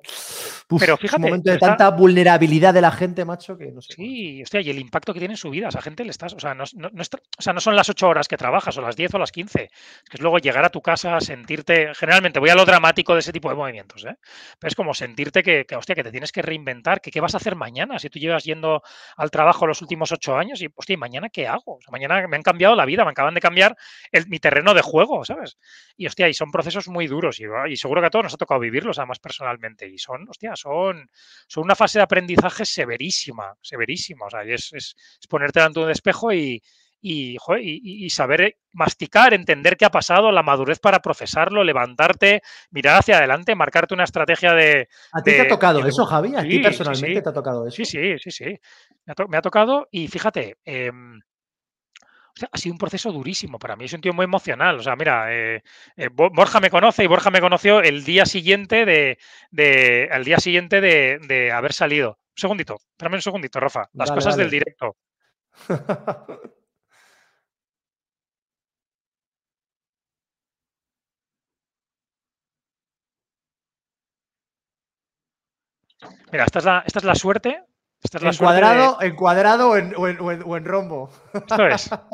pero fíjate. Es un momento de tanta vulnerabilidad de la gente, macho, que no sé. Sí, hostia, y el impacto que tiene en su vida. O gente le estás. O sea, no, son las ocho horas que trabajas, o las diez o las quince. Es que es luego llegar a tu casa, sentirte. Generalmente voy a lo dramático de ese tipo de movimientos, ¿eh? Pero es como sentirte que, hostia, que te tienes que reinventar, que qué vas a hacer mañana si tú llevas yendo al trabajo los últimos ocho años y, hostia, ¿y mañana qué hago? mañana me han cambiado la vida, me acaban de cambiar el, mi terreno de juego, ¿sabes? Y hostia, y son procesos muy duros y, seguro que a todos nos ha tocado vivirlos además personalmente y son, hostia, son, son una fase de aprendizaje severísima, severísima, o sea, es, es, ponerte delante un espejo y, y, saber eh, masticar, entender qué ha pasado, la madurez para procesarlo, levantarte, mirar hacia adelante, marcarte una estrategia de... ¿A ti te ha tocado eso, Javi? ¿A ti personalmente te ha tocado eso? Sí, sí, sí, sí. Me ha, tocado y fíjate, em, ha sido un proceso durísimo para mí. Es un muy emocional. O sea, mira, eh, eh, Borja me conoce y Borja me conoció el día siguiente de, día siguiente de, haber salido. Un segundito, espérame un segundito, Rafa. Las cosas del directo. Mira, esta es la, esta es la suerte en, cuadrado o, en, rombo. Esto es.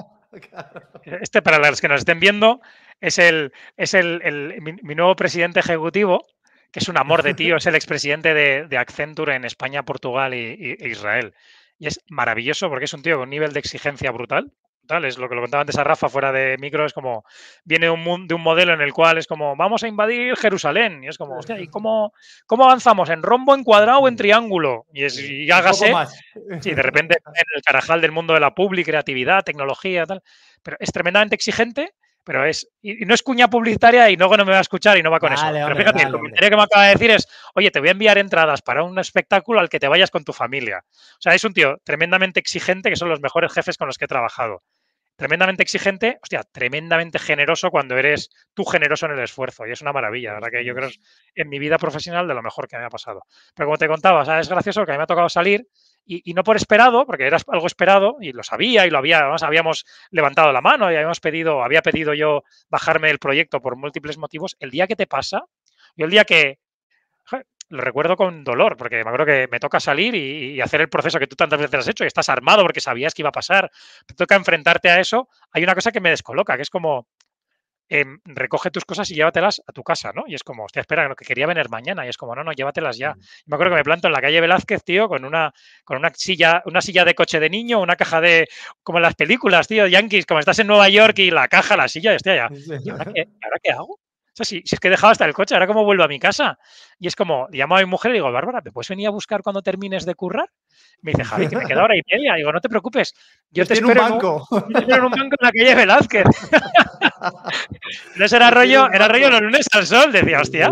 Este, para los que nos estén viendo, es el, es mi, nuevo presidente ejecutivo, que es un amor de tío, es el expresidente de, de Accenture en España, Portugal e Israel. Y es maravilloso porque es un tío con un nivel de exigencia brutal, tal, es lo que lo contaba antes a Rafa fuera de micro, es como, viene un, de un modelo en el cual es como, vamos a invadir Jerusalén, y es como, hostia, ¿y cómo, cómo avanzamos? ¿En rombo, en cuadrado o en mm. triángulo? Y, es, hágase, y de repente en el carajal del mundo de la publi, creatividad, tecnología, tal, pero es tremendamente exigente, pero es, y no es cuña publicitaria y luego no me va a escuchar y no va con eso. pero fíjate, el que me acaba de decir es, oye, te voy a enviar entradas para un espectáculo al que te vayas con tu familia. O sea, es un tío tremendamente exigente que son los mejores jefes con los que he trabajado tremendamente exigente, hostia, tremendamente generoso cuando eres tú generoso en el esfuerzo. Y es una maravilla, la verdad que yo creo en mi vida profesional de lo mejor que me ha pasado. Pero como te contaba, es gracioso que a mí me ha tocado salir y, no por esperado, porque era algo esperado y lo sabía y lo había, habíamos levantado la mano y habíamos pedido, había pedido yo bajarme el proyecto por múltiples motivos. El día que te pasa, y el día que lo recuerdo con dolor, porque me acuerdo que me toca salir y, hacer el proceso que tú tantas veces has hecho y estás armado porque sabías que iba a pasar. Te toca enfrentarte a eso. Hay una cosa que me descoloca, que es como em, recoge tus cosas y llévatelas a tu casa, ¿no? Y es como, hostia, espera, que quería venir mañana. Y es como, no, no, llévatelas ya. Mm. me acuerdo que me planto en la calle Velázquez, tío, con una, con una silla, una silla de coche de niño, una caja de, como en las películas, tío, Yankees, como estás en Nueva York y la caja, la silla, y hostia, ya. ¿Y ¿ahora qué hago? si, es que he dejado hasta el coche, ahora cómo vuelvo a mi casa. Y es como, llamo a mi mujer y digo, Bárbara, ¿te puedes venir a buscar cuando termines de currar? Me dice, Javi, que me queda ahora y media. Digo, no te preocupes, yo te espero, un banco. En, un, un banco en la calle Velázquez. Entonces era rollo, era rollo los lunes al sol, decía, hostia,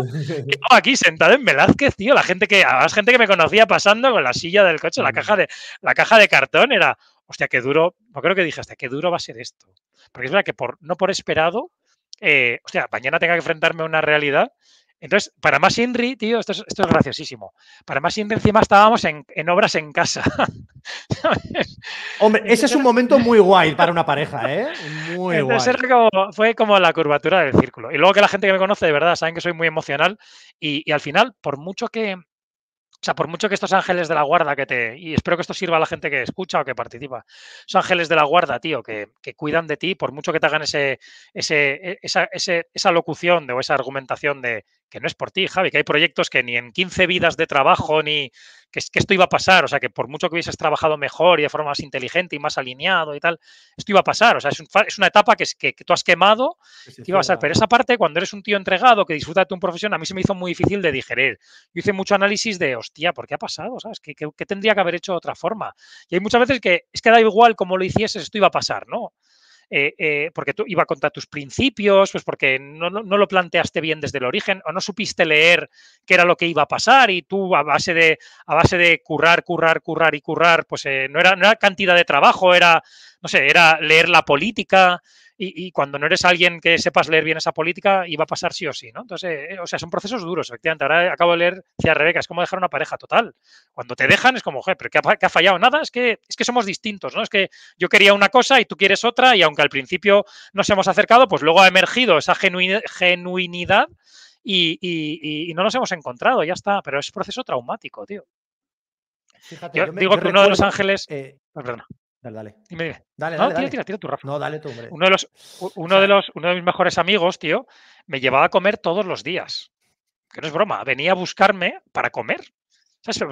aquí sentado en Velázquez, tío, la gente que, además gente que me conocía pasando con la silla del coche, la caja de, la caja de cartón, era, hostia, qué duro, no creo que dije, hasta qué duro va a ser esto. Porque es verdad que por, no por esperado, eh, o sea, mañana tenga que enfrentarme a una realidad. Entonces, para más Indri, tío, esto es, graciosísimo. Para más Indri, encima estábamos en, obras en casa. Hombre, ese es un momento muy guay para una pareja, ¿eh? Muy guay. fue como la curvatura del círculo. Y luego que la gente que me conoce, de verdad, saben que soy muy emocional. y al final, por mucho que, o sea, por mucho que estos ángeles de la guarda que te. Y espero que esto sirva a la gente que escucha o que participa. Son ángeles de la guarda, tío, que, cuidan de ti, por mucho que te hagan ese, ese, e, esa, esa locución o esa argumentación de que no es por ti, Javi, que hay proyectos que ni en 15 vidas de trabajo, ni que, que esto iba a pasar, o sea, que por mucho que hubieses trabajado mejor y de forma más inteligente y más alineado y tal, esto iba a pasar, o sea, es, una etapa que, que, tú has quemado, a pasar, pero esa parte, cuando eres un tío entregado que disfruta de tu profesión, a mí se me hizo muy difícil de digerir. Yo hice mucho análisis de, hostia, ¿por qué ha pasado? ¿Sabes? ¿Qué, qué, tendría que haber hecho de otra forma? Y hay muchas veces que es que da igual cómo lo hicieses, esto iba a pasar, ¿no? Eh, eh, porque tú iba contra tus principios, pues porque no, no, lo planteaste bien desde el origen o no supiste leer qué era lo que iba a pasar y tú a base de, a base de currar, currar, currar y currar, pues eh, no, era, no era cantidad de trabajo, era, no sé, era leer la política, y, cuando no eres alguien que sepas leer bien esa política, iba a pasar sí o sí, ¿no? Entonces, eh, eh, o sea, son procesos duros, efectivamente. Ahora acabo de leer, decía Rebeca, es como dejar una pareja total. Cuando te dejan es como, joder, pero qué ha, fallado nada, es que, es que somos distintos, ¿no? Es que yo quería una cosa y tú quieres otra y aunque al principio nos hemos acercado, pues luego ha emergido esa genuinidad y, no nos hemos encontrado, ya está. Pero es proceso traumático, tío. Fíjate, yo, digo que uno de los ángeles. Eh, Dale, dale. dale, no, tira, tira, No, dale tú, hombre. Uno de los, uno de los, uno de mis mejores amigos, tío, me llevaba a comer todos los días. Que no es broma, venía a buscarme para comer.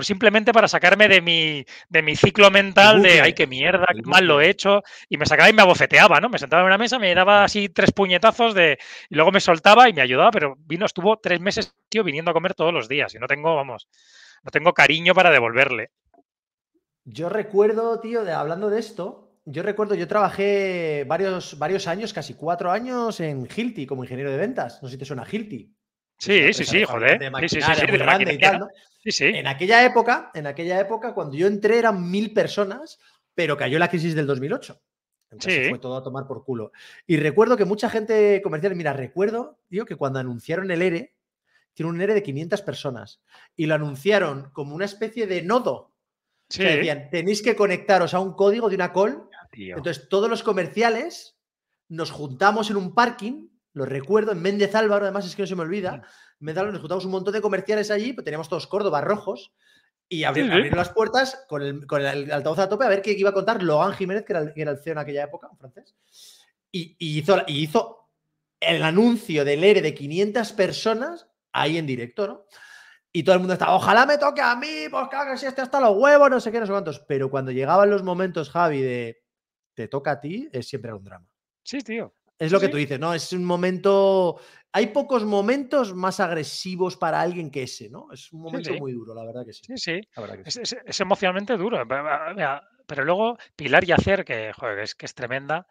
Simplemente para sacarme de mi, de mi ciclo mental de ay, qué mierda, qué mal lo he hecho. Y me sacaba y me abofeteaba, ¿no? Me sentaba en una mesa, me daba así tres puñetazos de. Y luego me soltaba y me ayudaba, pero vino, estuvo tres meses, tío, viniendo a comer todos los días. Y no tengo, vamos, no tengo cariño para devolverle. Yo recuerdo, tío, de, hablando de esto, yo recuerdo, yo trabajé varios, varios años, casi cuatro años en Hilti como ingeniero de ventas. No sé si te suena Hilti. Sí, sí, sí, joder. Sí, sí, sí, grande y tal, ¿no? sí, sí. En aquella época, en aquella época, cuando yo entré eran mil personas, pero cayó la crisis del 2008. Entonces fue todo a tomar por culo. Y recuerdo que mucha gente comercial, mira, recuerdo, tío, que cuando anunciaron el ERE, e, tiene un ERE e de 500 personas, y lo anunciaron como una especie de nodo Sí. tenéis que conectaros a un código de una call. Entonces, todos los comerciales nos juntamos en un parking, lo recuerdo, en Méndez Álvaro, además es que no se me olvida. Méndez nos juntamos un montón de comerciales allí, pues teníamos todos Córdoba rojos. Y abrir, las puertas con el, altavoz a tope a ver qué iba a contar Logan Jiménez, que era, el, CEO en aquella época, un francés. Y, hizo, hizo el anuncio del ERE e de 500 personas ahí en directo, ¿no? Y todo el mundo estaba, ojalá me toque a mí, pues claro este hasta los huevos, no sé qué, no sé cuántos. Pero cuando llegaban los momentos, Javi, de te toca a ti, es siempre un drama. Sí, tío. Es lo que tú dices, ¿no? Es un momento. Hay pocos momentos más agresivos para alguien que ese, ¿no? Es un momento muy duro, la verdad que sí. Sí, sí. es, es, emocionalmente duro. Mira, pero luego Pilar Yacer, que, es, que es tremenda,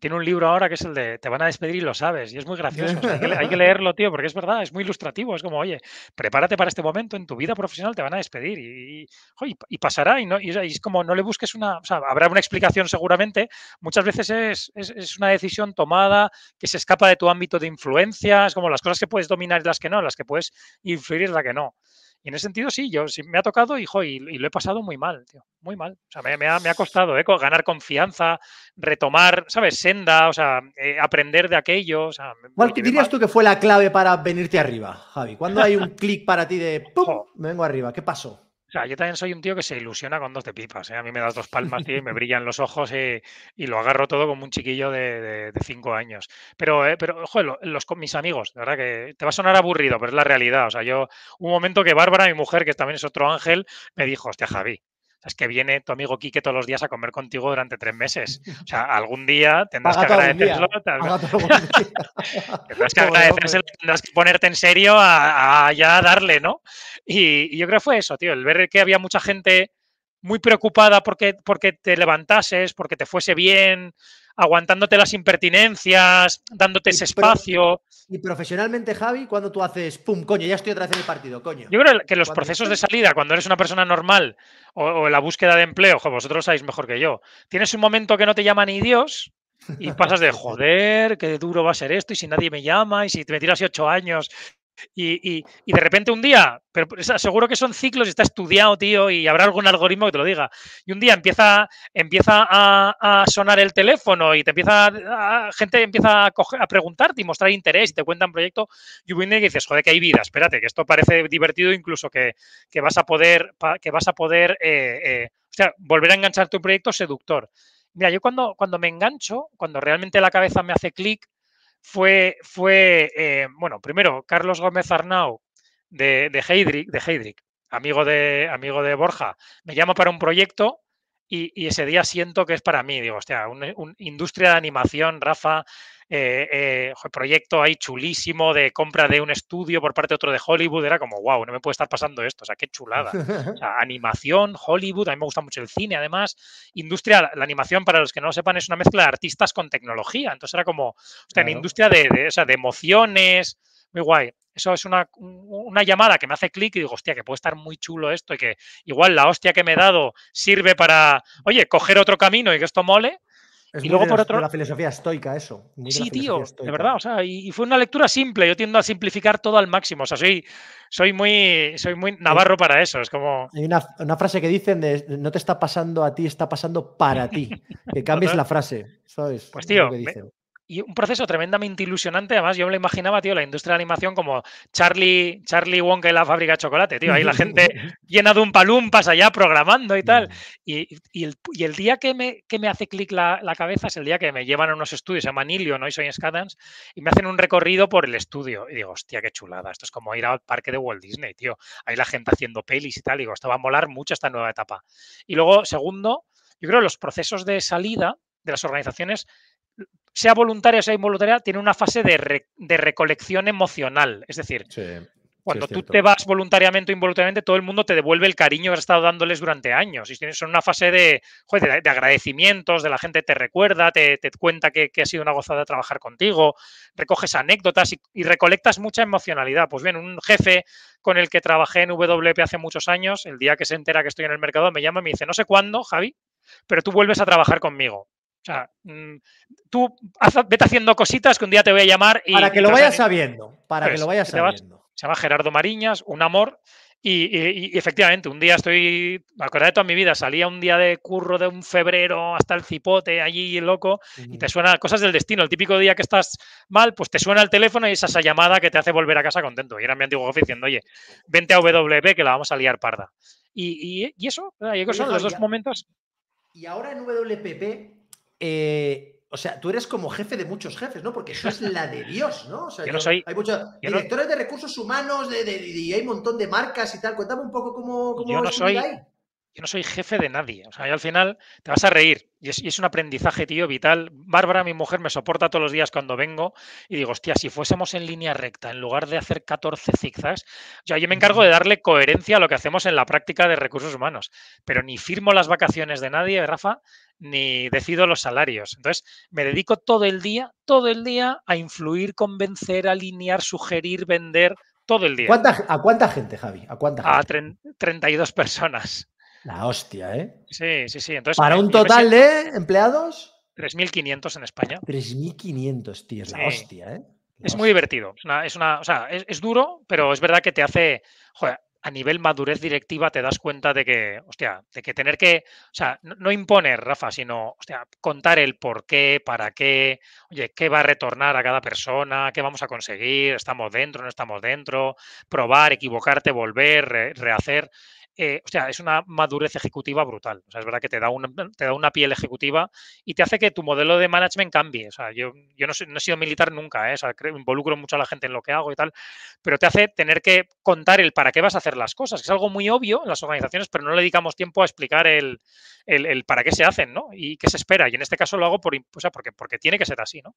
tiene un libro ahora que es el de Te van a despedir y lo sabes, y es muy gracioso. hay, que, leerlo, tío, porque es verdad, es muy ilustrativo. Es como, oye, prepárate para este momento, en tu vida profesional te van a despedir y, y, pasará. Y, no, y, es como, no le busques una, o sea, habrá una explicación seguramente. Muchas veces es, es una decisión tomada que se escapa de tu ámbito de influencia, es como las cosas que puedes dominar y las que no, las que puedes influir y las que no. Y en ese sentido, sí, yo sí, me ha tocado hijo, y, lo he pasado muy mal, tío, muy mal. O sea, me, ha, costado ¿eh? ganar confianza, retomar, ¿sabes? Senda, o sea, eh, aprender de aquello. O dirías tú que fue la clave para venirte arriba, Javi? ¿Cuándo hay un clic para ti de ¡pum! Me vengo arriba, ¿qué pasó? yo también soy un tío que se ilusiona con dos de pipas. ¿eh? A mí me das dos palmas, y me brillan los ojos y, lo agarro todo como un chiquillo de, cinco años. Pero, ¿eh? pero joder, los, mis amigos, de verdad que te va a sonar aburrido, pero es la realidad. O sea, yo, un momento que Bárbara, mi mujer, que también es otro ángel, me dijo, hostia, Javi, es que viene tu amigo Quique todos los días a comer contigo durante tres meses. O sea, algún día tendrás que agradecérselo. tendrás que agradecérselo, tendrás que ponerte en serio a, ya darle, ¿no? Y, yo creo que fue eso, tío, el ver que había mucha gente muy preocupada porque, porque te levantases, porque te fuese bien, aguantándote las impertinencias, dándote ese espacio. Y profesionalmente, Javi, cuando tú haces, pum, coño, ya estoy otra vez en el partido, coño. Yo creo que los procesos de salida, cuando eres una persona normal o, la búsqueda de empleo, vosotros sabéis mejor que yo, tienes un momento que no te llama ni Dios y pasas de, joder, qué duro va a ser esto y si nadie me llama y si te me tiras ocho años y, de repente un día, pero seguro que son ciclos y está estudiado, tío, y habrá algún algoritmo que te lo diga. Y un día empieza, empieza a, sonar el teléfono y te empieza a, gente empieza a, preguntarte y mostrar interés y te cuentan proyecto. Y vienes y dices, joder, que hay vida, espérate, que esto parece divertido, incluso que, vas a poder, que vas a poder, eh, eh, volver a enganchar tu proyecto seductor. Mira, yo cuando, cuando me engancho, cuando realmente la cabeza me hace clic, fue, fue eh, bueno, primero Carlos Gómez Arnau de, de Heydrich, de Heydrich, amigo de, amigo de Borja, me llama para un proyecto y, ese día siento que es para mí. Digo, hostia, una industria de animación, Rafa, eh, eh, proyecto ahí chulísimo de compra de un estudio por parte de otro de Hollywood, era como, wow, no me puede estar pasando esto, o sea, qué chulada. animación, Hollywood, a mí me gusta mucho el cine, además, industria, la animación, para los que no lo sepan, es una mezcla de artistas con tecnología, entonces era como, hostia, una industria de, de emociones, muy guay. Eso es una, llamada que me hace clic y digo, hostia, que puede estar muy chulo esto y que igual la hostia que me he dado sirve para, oye, coger otro camino y que esto mole. y luego por otro la filosofía estoica eso. sí, tío, de verdad, o sea, y, fue una lectura simple, yo tiendo a simplificar todo al máximo, o sea, soy, muy soy muy navarro para eso, es como Hay una, frase que dicen de no te está pasando a ti, está pasando para ti, que cambies la frase, ¿sabes? Pues tío, y un proceso tremendamente ilusionante. Además, yo me lo imaginaba, tío, la industria de la animación como Charlie, Charlie Wonka la fábrica de chocolate, tío. Ahí la gente llena de un palum, pasa allá programando y tal. Mm. Y, el, día que me, hace clic la, cabeza es el día que me llevan a unos estudios, a Manilio, ¿no? soy en y me hacen un recorrido por el estudio. Y digo, hostia, qué chulada. Esto es como ir al parque de Walt Disney, tío. Ahí la gente haciendo pelis y tal. digo, esto va a molar mucho esta nueva etapa. Y luego, segundo, yo creo que los procesos de salida de las organizaciones sea voluntaria o sea involuntaria, tiene una fase de, recolección emocional. Es decir, cuando tú te vas voluntariamente o involuntariamente, todo el mundo te devuelve el cariño que has estado dándoles durante años. Y son una fase de, de agradecimientos, de la gente te recuerda, te, cuenta que, ha sido una gozada trabajar contigo, recoges anécdotas y, y recolectas mucha emocionalidad. Pues bien, un jefe con el que trabajé en WP hace muchos años, el día que se entera que estoy en el mercado, me llama y me dice, no sé cuándo, Javi, pero tú vuelves a trabajar conmigo. O sea, mm, tú vete haciendo cositas que un día te voy a llamar y. Para que lo vayas sabiendo. Para que pues, lo vayas sabiendo. se llama Gerardo Mariñas, un amor. Y, efectivamente, un día estoy, me acordé de toda mi vida, salía un día de curro de un febrero hasta el cipote allí loco y te suena cosas del destino. El típico día que estás mal, pues te suena el teléfono y es esa llamada que te hace volver a casa contento. Y era mi antiguo jefe diciendo, oye, vente a WP que la vamos a liar parda. Y, y eso, y son los dos momentos. Y ahora en WPP eh, o sea, tú eres como jefe de muchos jefes, ¿no? Porque eso es la de Dios, ¿no? O sea, Hay muchos directores de recursos humanos y hay un montón de marcas y tal. Cuéntame un poco cómo. cómo yo soy yo no soy jefe de nadie. O sea, al final te vas a reír. Y es, un aprendizaje, tío, vital. Bárbara, mi mujer, me soporta todos los días cuando vengo y digo, hostia, si fuésemos en línea recta, en lugar de hacer 14 zigzags, yo, yo me encargo de darle coherencia a lo que hacemos en la práctica de recursos humanos. Pero ni firmo las vacaciones de nadie, Rafa, ni decido los salarios. Entonces, me dedico todo el día, todo el día a influir, convencer, alinear, sugerir, vender, todo el día. ¿A cuánta gente, Javi? ¿A cuánta gente? A 32 personas. La hostia, ¿eh? Sí, sí, sí. Para un total de empleados. 3.500 en España. 3.500, tío, es la hostia, ¿eh? es muy divertido. Es una, es duro, pero es verdad que te hace. a nivel madurez directiva te das cuenta de que, hostia, de que tener que, o sea, no, imponer, Rafa, sino, contar el por qué, para qué, oye, qué va a retornar a cada persona, qué vamos a conseguir, estamos dentro, no estamos dentro, probar, equivocarte, volver, rehacer. Eh, o sea, es una madurez ejecutiva brutal. O sea, es verdad que te da, una, te da una piel ejecutiva y te hace que tu modelo de management cambie. O sea, yo, yo no, no he sido militar nunca, ¿eh? o sea, involucro mucho a la gente en lo que hago y tal, pero te hace tener que contar el para qué vas a hacer las cosas, es algo muy obvio en las organizaciones, pero no le dedicamos tiempo a explicar el, para qué se hacen, ¿no? Y qué se espera. Y en este caso lo hago por, porque, porque tiene que ser así, ¿no?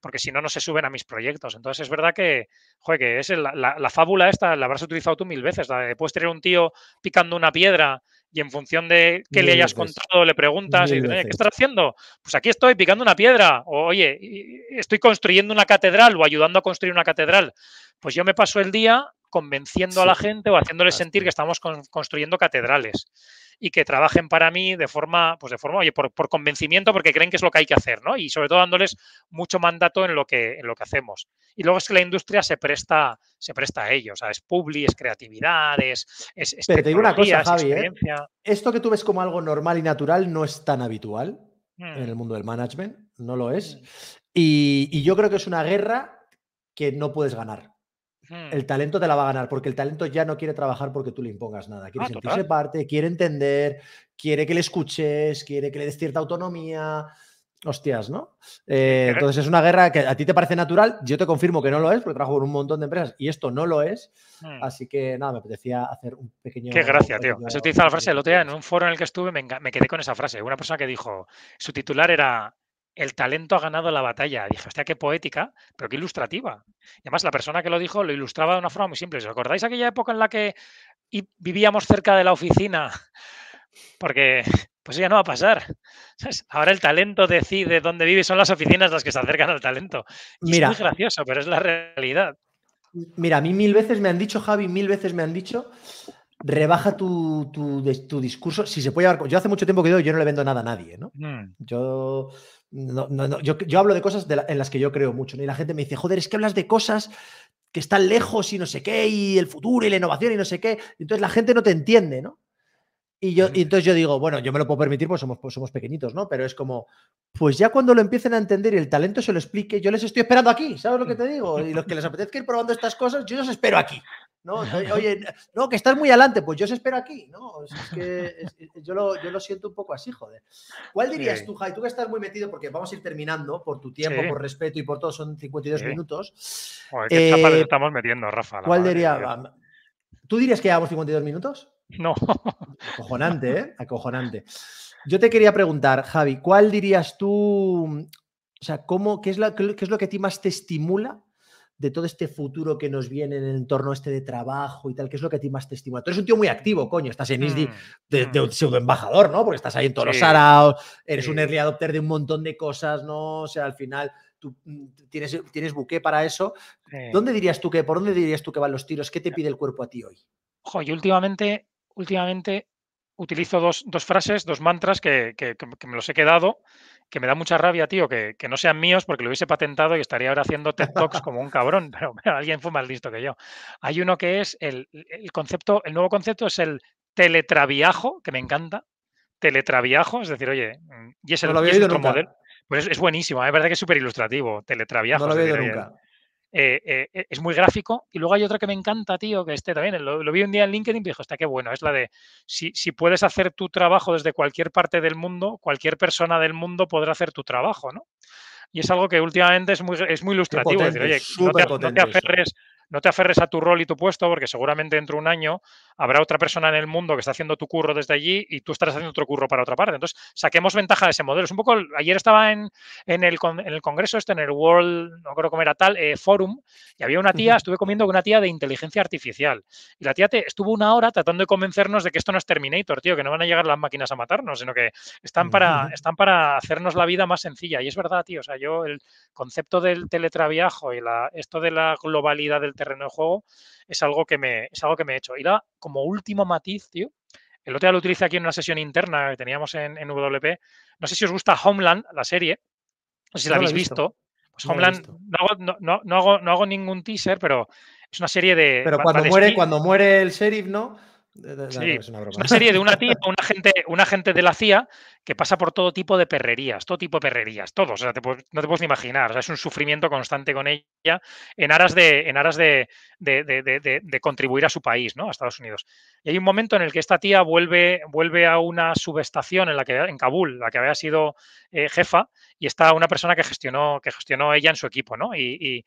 Porque si no, no se suben a mis proyectos. Entonces es verdad que, joder, que es la, fábula esta, la habrás utilizado tú mil veces, puedes tener un tío una piedra y en función de qué le hayas contado, le preguntas y dices, ¿qué estás haciendo? Pues aquí estoy picando una piedra, o oye, estoy construyendo una catedral o ayudando a construir una catedral. Pues yo me paso el día convenciendo a la gente o haciéndoles sentir que estamos construyendo catedrales y que trabajen para mí de forma, pues de forma, oye, por, convencimiento, porque creen que es lo que hay que hacer, ¿no? Y sobre todo dándoles mucho mandato en lo que, en lo que hacemos. Y luego es que la industria se presta, se presta a ello, o sea, es publi, es creatividad, es, Pero te digo una cosa, ¿eh? esto que tú ves como algo normal y natural no es tan habitual en mm. el mundo del management, no lo es. Mm. y yo creo que es una guerra que no puedes ganar. El hmm. talento te la va a ganar porque el talento ya no quiere trabajar porque tú le impongas nada. Quiere ah, sentirse parte, quiere entender, quiere que le escuches, quiere que le des cierta autonomía. Hostias, ¿no? Eh, ¿eh? entonces es una guerra que a ti te parece natural. Yo te confirmo que no lo es porque trabajo con un montón de empresas y esto no lo es. Hmm. Así que nada, me apetecía hacer un pequeño. Qué gracia, tío. Se utiliza la frase el otro día en un foro en el que estuve, me quedé con esa frase. Una persona que dijo: su titular era el talento ha ganado la batalla. Dije, hostia, qué poética, pero qué ilustrativa. Y además, la persona que lo dijo lo ilustraba de una forma muy simple. ¿Os acordáis aquella época en la que vivíamos cerca de la oficina? Porque pues ya no va a pasar. Ahora el talento decide dónde vive, son las oficinas las que se acercan al talento. Mira, es muy gracioso, pero es la realidad. Mira, a mí mil veces me han dicho, Javi, mil veces me han dicho, rebaja tu, tu, discurso. Si se puede yo hace mucho tiempo que doy, yo no le vendo nada a nadie, ¿no? Mm. Yo no, no, Yo, hablo de cosas en las que yo creo mucho. Y la gente me dice, joder, es que hablas de cosas que están lejos y no sé qué, y el futuro y la innovación y no sé qué. entonces la gente no te entiende, ¿no? Y, yo, entonces yo digo, bueno, yo me lo puedo permitir porque somos, pues somos pequeñitos, ¿no? Pero es como, pues ya cuando lo empiecen a entender y el talento se lo explique, yo les estoy esperando aquí, ¿sabes lo que mm. te digo? Y los que les apetezca ir probando estas cosas, yo los espero aquí. ¿no? Eh, oye, no, que estás muy adelante, pues yo os espero aquí, ¿no? es que yo, lo, yo, lo, siento un poco así, joder. ¿Cuál dirías tú, Javi? tú que estás muy metido, porque vamos a ir terminando por tu tiempo, por respeto y por todo, son 52 minutos. Eh, estamos metiendo, Rafa. ¿Cuál diría? ¿Tú dirías que llevamos 52 minutos? No. Acojonante, ¿eh? Acojonante. Yo te quería preguntar, Javi, ¿cuál dirías tú, o sea, cómo, qué, es qué es lo que a ti más te estimula de todo este futuro que nos viene en el entorno este de trabajo y tal, que es lo que a ti más te Tú eres un tío muy activo, coño, estás en ISDI mm, de, mm. un pseudo embajador, ¿no? Porque estás ahí en todos los eres un early adopter de un montón de cosas, ¿no? O sea, al final tú mm, tienes, tienes buque para eso. ¿Dónde dirías tú que, por dónde dirías tú que van los tiros? ¿Qué te pide el cuerpo a ti hoy? Ojo, últimamente, últimamente utilizo dos, dos frases, dos mantras que, que, que me los he quedado que me da mucha rabia, tío, que, no sean míos porque lo hubiese patentado y estaría ahora haciendo TED Talks como un cabrón, pero, alguien fue más listo que yo. Hay uno que es el, el, concepto, el nuevo concepto es el teletraviajo, que me encanta. Teletraviajo, es decir, oye, mm, y es el, otro modelo. Pues es, buenísimo, ¿eh? es verdad que es súper ilustrativo, teletraviajo. No lo nunca. Eh, eh, e, es muy gráfico. Y luego hay otra que me encanta, tío, que este también, lo, vi un día en LinkedIn y dijo, está qué bueno, es la de si, si, puedes hacer tu trabajo desde cualquier parte del mundo, cualquier persona del mundo podrá hacer tu trabajo, ¿no? Y es algo que últimamente es muy, es muy ilustrativo. decir, oye, no te, aferres, no te aferres a tu rol y tu puesto, porque seguramente dentro de un año habrá otra persona en el mundo que está haciendo tu curro desde allí y tú estarás haciendo otro curro para otra parte. Entonces, saquemos ventaja de ese modelo. Es un poco, ayer estaba en, en, el, congreso este, en el World, no creo cómo era tal, eh, Forum, y había una tía, estuve comiendo con una tía de inteligencia artificial. Y la tía te, estuvo una hora tratando de convencernos de que esto no es Terminator, tío, que no van a llegar las máquinas a matarnos, sino que están para, están para hacernos la vida más sencilla. Y es verdad, tío, o sea, yo el concepto del teletraviajo y esto de la globalidad del terreno de juego, es algo que me, es algo que me he hecho. Y la, como último matiz, tío, el otro día lo utilicé aquí en una sesión interna que teníamos en, en WP. No sé si os gusta Homeland, la serie. No sé si la habéis visto. Pues no Homeland, no hago, no, ningún teaser, pero es una serie de. Pero cuando, muere, cuando muere el sheriff, ¿no? es una, serie de una tía, un agente, un agente de la CIA que pasa por todo tipo de perrerías, todo tipo de perrerías, todos, no te puedes ni imaginar, es un sufrimiento constante con ella en aras de, en aras de, contribuir a su país, ¿no? a Estados Unidos. Y hay un momento en el que esta tía vuelve, vuelve a una subestación en, la que, en Kabul, la que había sido eh, jefa, y está una persona que gestionó, que gestionó ella en su equipo, ¿no? Y,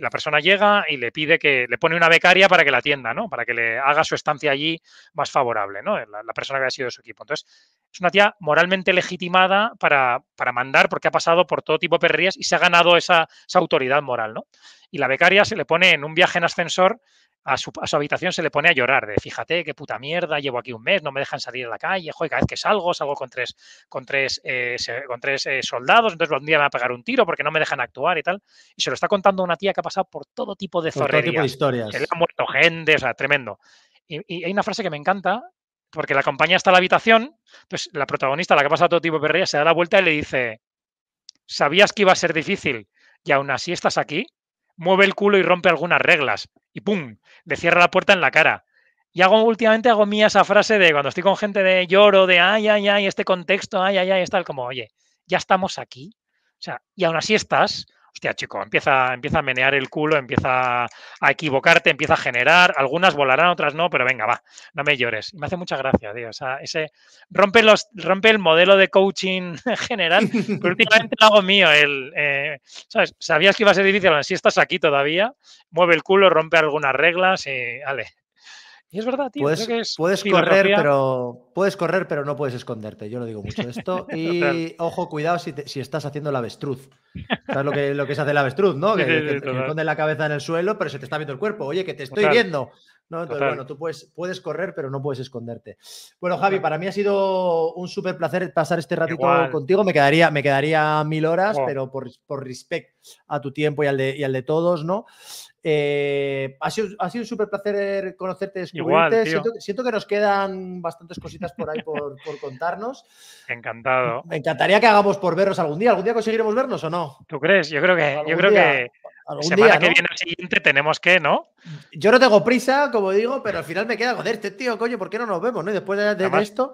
la persona llega y le pide que le pone una becaria para que la atienda, ¿no? Para que le haga su estancia allí más favorable, ¿no? La, persona que ha sido de su equipo. Entonces, es una tía moralmente legitimada para, mandar porque ha pasado por todo tipo de perrerías y se ha ganado esa, esa autoridad moral, ¿no? Y la becaria se le pone en un viaje en ascensor a su, a su, habitación se le pone a llorar de fíjate qué puta mierda, llevo aquí un mes, no me dejan salir a la calle, joder, cada vez que salgo, salgo con tres, con tres, eh, con tres eh, soldados, entonces un día me va a pegar un tiro porque no me dejan actuar y tal. Y se lo está contando una tía que ha pasado por todo tipo de zorrería. Todo tipo de historias. Que le ha muerto gente, o sea, tremendo. Y, hay una frase que me encanta, porque la compañía está en la habitación, pues la protagonista, la que ha pasado todo tipo de perrería, se da la vuelta y le dice, ¿sabías que iba a ser difícil y aún así estás aquí? mueve el culo y rompe algunas reglas. Y ¡pum! Le cierra la puerta en la cara. Y hago últimamente hago mía esa frase de cuando estoy con gente de lloro, de ay, ay, ay, este contexto, ay, ay, ay, es tal como, oye, ya estamos aquí. O sea, y aún así estás, hostia, chico, empieza, empieza a menear el culo, empieza a equivocarte, empieza a generar, algunas volarán, otras no, pero venga, va, no me llores. Y me hace mucha gracia, tío. O sea, ese rompe los, rompe el modelo de coaching general, pero últimamente lo hago mío. El, eh, Sabías que iba a ser difícil, Si estás aquí todavía, mueve el culo, rompe algunas reglas y ale. Y es verdad, tío. Puedes, puedes correr, pero puedes correr, pero no puedes esconderte. Yo lo digo mucho esto. Y ojo, cuidado si, si estás haciendo la avestruz. ¿Sabes lo que, lo que se hace la avestruz, no? Que, te la cabeza en el suelo, pero se te está viendo el cuerpo. Oye, que te estoy viendo. ¿no? Entonces, bueno, tú puedes, puedes correr, pero no puedes esconderte. Bueno, Javi, para mí ha sido un súper placer pasar este ratito contigo. Me quedaría, me quedaría mil horas, oh. pero por, por a tu tiempo y al de, y al de todos, ¿no? Eh, ha, sido, ha sido un súper placer conocerte, descubrirte. Igual, siento, que nos quedan bastantes cositas por ahí por, contarnos. Encantado. Me encantaría que hagamos por vernos algún día. ¿Algún día conseguiremos vernos o no? ¿Tú crees? Yo creo que, yo creo que semana día, que viene el siguiente tenemos que, ¿no? Yo no tengo prisa, como digo, pero al final me queda, joder, este tío, coño, ¿por qué no nos vemos? ¿no? Y después de, esto.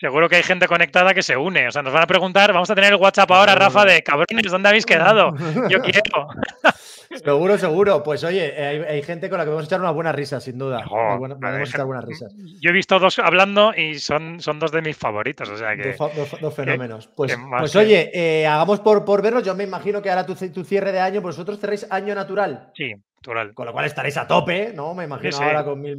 Seguro que hay gente conectada que se une. O sea, nos van a preguntar, vamos a tener el WhatsApp ahora, Rafa, de cabrones, ¿dónde habéis quedado? Yo quiero. Seguro, seguro. Pues oye, eh, hay, gente con la que a echar una buena risa, sin duda. echar risas. Yo he visto dos hablando y son, son dos de mis favoritos. dos, fenómenos. pues, pues oye, eh, hagamos por, por Yo me imagino que ahora tu, tu cierre de año, vosotros cerréis año natural. Sí, con lo cual estaréis a tope, ¿no? Me imagino ahora con mil,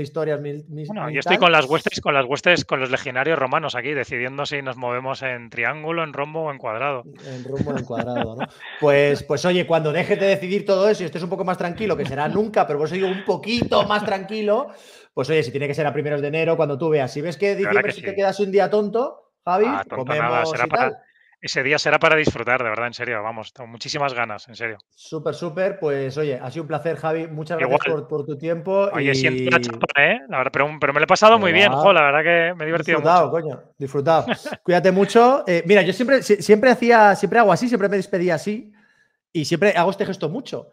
historias, mil, mil Bueno, yo estoy con las huestes, con las huestes, con los legionarios romanos aquí, decidiendo si nos movemos en triángulo, en rombo o en cuadrado. En rombo o en cuadrado, ¿no? pues, pues oye, cuando dejes de decidir todo eso y estés un poco más tranquilo, que será nunca, pero vos digo un poquito más tranquilo, pues oye, si tiene que ser a primeros de enero, cuando tú veas, si ves que diciembre si te quedas un día tonto, Javi, ah, comemos tal ese día será para disfrutar, de verdad, en serio, vamos, tengo muchísimas ganas, en serio. Súper, súper, pues oye, ha sido un placer, Javi, muchas gracias por, tu tiempo. Oye, y... siento una chapa, ¿eh? verdad, pero, me lo he pasado muy bien, la verdad que me he divertido disfrutado, coño, disfrutado. Cuídate mucho. Eh, mira, yo siempre, siempre hacía, siempre hago así, siempre me despedía así y siempre hago este gesto mucho.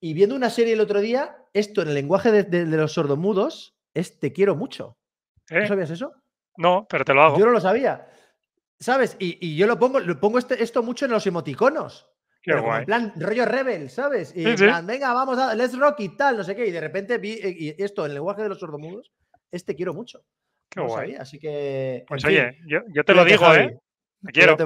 Y viendo una serie el otro día, esto en el lenguaje de, los sordomudos es te quiero mucho. ¿No ¿Eh? sabías eso? No, pero te lo hago. Yo no lo sabía. ¿Sabes? Y, yo lo pongo, lo pongo este, esto mucho en los emoticonos. Qué guay. En plan, rollo rebel, ¿sabes? Y en plan, venga, vamos a, let's rock y tal, no sé qué. Y de repente vi eh, y esto, el lenguaje de los sordomudos, este quiero mucho. Qué guay. así que. Pues oye, yo, te lo digo, ¿eh? Te quiero.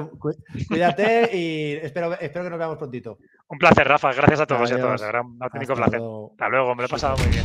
Cuídate, y espero, espero, que nos veamos prontito. Un placer, Rafa. Gracias a todos y a todas. un auténtico placer. Hasta luego, me lo he pasado muy bien.